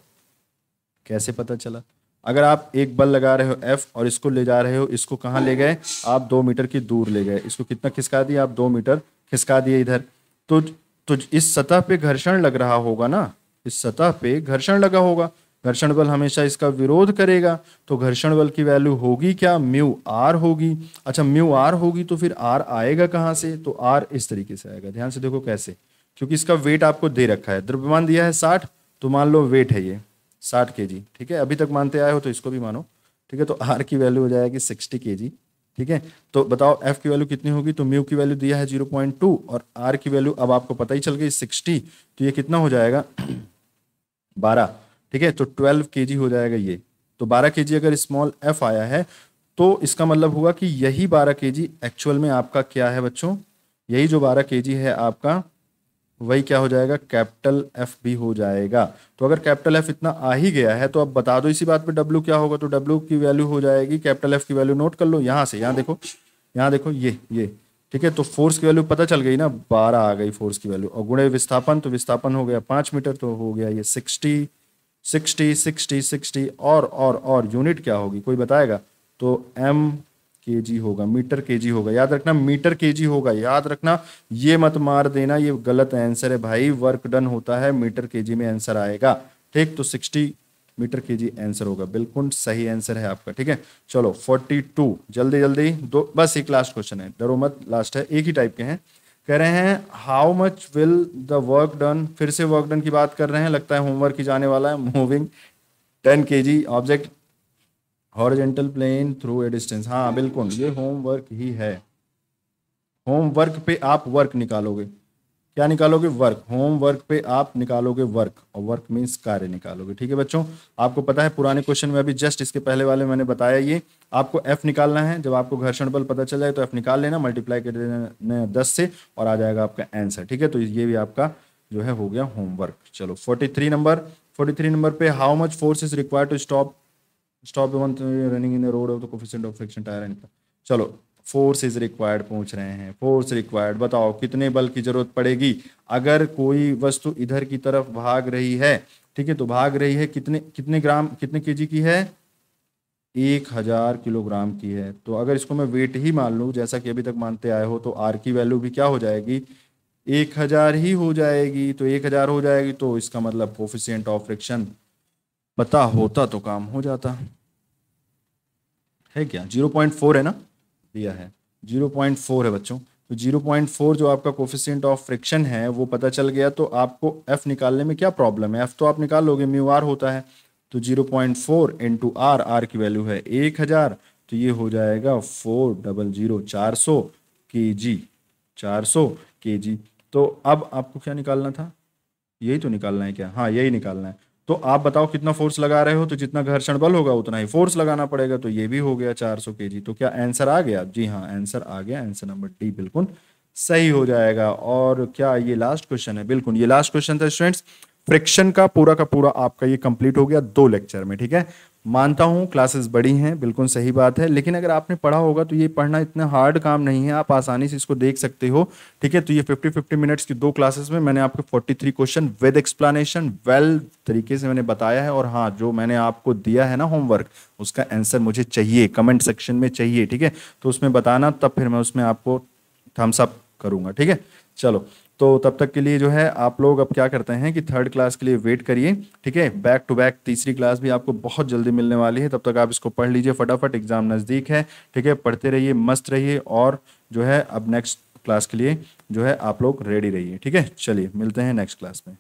कैसे पता चला अगर आप एक बल लगा रहे हो एफ और इसको ले जा रहे हो इसको कहाँ ले गए आप दो मीटर की दूर ले गए इसको कितना खिसका दिए आप दो मीटर खिसका दिए इधर तो तो इस सतह पे घर्षण लग रहा होगा ना इस सतह पे घर्षण लगा होगा घर्षण बल हमेशा इसका विरोध करेगा तो घर्षण बल की वैल्यू होगी क्या म्यू आर होगी अच्छा म्यू आर होगी तो फिर आर आएगा कहाँ से तो आर इस तरीके से आएगा ध्यान से देखो कैसे क्योंकि इसका वेट आपको दे रखा है द्रव्यमान दिया है साठ तो मान लो वेट है ये साठ के जी ठीक है अभी तक मानते आए हो तो इसको भी मानो ठीक है तो आर की वैल्यू हो जाएगी सिक्सटी के जी ठीक है तो बताओ एफ की वैल्यू कितनी होगी तो म्यू की वैल्यू दिया है जीरो पॉइंट टू और आर की वैल्यू अब आपको पता ही चल गई सिक्सटी तो ये कितना हो जाएगा *clears throat* बारह ठीक है तो ट्वेल्व के हो जाएगा ये तो बारह के अगर स्मॉल एफ आया है तो इसका मतलब हुआ कि यही बारह के एक्चुअल में आपका क्या है बच्चों यही जो बारह के है आपका वही क्या हो जाएगा कैपिटल एफ भी हो जाएगा तो अगर कैपिटल एफ इतना आ ही गया है तो अब बता दो इसी बात पे डब्ल्यू क्या होगा तो डब्ल्यू की वैल्यू हो जाएगी कैपिटल एफ की वैल्यू नोट कर लो यहाँ से यहाँ देखो यहाँ देखो ये ये ठीक है तो फोर्स की वैल्यू पता चल गई ना बारह आ गई फोर्स की वैल्यू और गुणे विस्थापन तो विस्थापन हो गया पाँच मीटर तो हो गया ये सिक्सटी सिक्सटी सिक्सटी सिक्सटी और और और यूनिट क्या होगी कोई बताएगा तो एम के होगा मीटर के होगा याद रखना मीटर के होगा याद रखना ये मत मार देना ये गलत आंसर है भाई वर्क डन होता है मीटर के में आंसर आएगा ठीक तो सिक्सटी मीटर के जी आंसर होगा बिल्कुल सही आंसर है आपका ठीक है चलो फोर्टी टू जल्दी जल्दी दो बस एक लास्ट क्वेश्चन है डरो मत लास्ट है एक ही टाइप के हैं कह रहे हैं how much will the work done फिर से वर्क डन की बात कर रहे हैं लगता है होमवर्क ही जाने वाला है moving ten K G object horizontal plane through a distance हाँ बिल्कुल ये होमवर्क ही है होमवर्क पे आप वर्क निकालोगे क्या निकालोगे वर्क होमवर्क पे आप निकालोगे वर्क और वर्क मीन्स कार्य निकालोगे ठीक है बच्चों आपको पता है पुराने क्वेश्चन में अभी जस्ट इसके पहले वाले मैंने बताया ये आपको एफ निकालना है जब आपको घर्षण बल पता चल जाए तो एफ निकाल लेना मल्टीप्लाई कर देना दस से और आ जाएगा आपका आंसर ठीक है तो ये भी आपका जो है हो गया होमवर्क चलो forty three number forty three number पे how much force is require to stop stop one running in the road of the coefficient of friction tyre and चलो फोर्स इज रिक्वायर्ड पूछ रहे हैं फोर्स रिक्वायर्ड बताओ कितने बल की जरूरत पड़ेगी अगर कोई वस्तु इधर की तरफ भाग रही है ठीक है तो भाग रही है कितने कितने ग्राम कितने केजी की है एक हजार किलोग्राम की है तो अगर इसको मैं वेट ही मान लूँ जैसा कि अभी तक मानते आए हो तो आर की वैल्यू भी क्या हो जाएगी एक हजार ही हो जाएगी तो एक हजार हो जाएगी तो इसका मतलब कोफिशियंट ऑफ फ्रिक्शन पता होता तो काम हो जाता है क्या जीरो पॉइंट फोर है ना दिया है जीरो पॉइंट फोर है बच्चों तो जीरो पॉइंट फोर जो आपका कोफिशियंट ऑफ फ्रिक्शन है वो पता चल गया तो आपको एफ निकालने में क्या प्रॉब्लम है एफ तो आप निकाल लोगे म्यू आर होता है तो zero point four into R R की वैल्यू है एक हज़ार तो ये हो जाएगा फोर डबल जीरो चार सौ के जी चार सौ के जी तो अब आपको क्या निकालना था यही तो निकालना है क्या हाँ यही निकालना है तो आप बताओ कितना फोर्स लगा रहे हो तो जितना घर्षण बल होगा उतना ही फोर्स लगाना पड़ेगा तो ये भी हो गया 400 जी तो क्या आंसर आ गया जी हाँ आंसर आ गया आंसर नंबर डी बिल्कुल सही हो जाएगा और क्या ये लास्ट क्वेश्चन है बिल्कुल ये लास्ट क्वेश्चन था स्टूडेंट्स फ्रिक्शन का पूरा का पूरा आपका ये कंप्लीट हो गया दो लेक्चर में ठीक है मानता हूँ क्लासेस बड़ी हैं बिल्कुल सही बात है लेकिन अगर आपने पढ़ा होगा तो ये पढ़ना इतना हार्ड काम नहीं है आप आसानी से इसको देख सकते हो ठीक है तो ये 50 50 मिनट्स की दो क्लासेस में मैंने आपके 43 क्वेश्चन विद एक्सप्लेनेशन वेल तरीके से मैंने बताया है और हाँ जो मैंने आपको दिया है ना होमवर्क उसका आंसर मुझे चाहिए कमेंट सेक्शन में चाहिए ठीक है तो उसमें बताना तब फिर मैं उसमें आपको थम्सअप करूँगा ठीक है चलो तो तब तक के लिए जो है आप लोग अब क्या करते हैं कि थर्ड क्लास के लिए वेट करिए ठीक है बैक टू बैक तीसरी क्लास भी आपको बहुत जल्दी मिलने वाली है तब तक आप इसको पढ़ लीजिए फटाफट एग्जाम नज़दीक है ठीक है पढ़ते रहिए मस्त रहिए और जो है अब नेक्स्ट क्लास के लिए जो है आप लोग रेडी रहिए ठीक है चलिए मिलते हैं नेक्स्ट क्लास में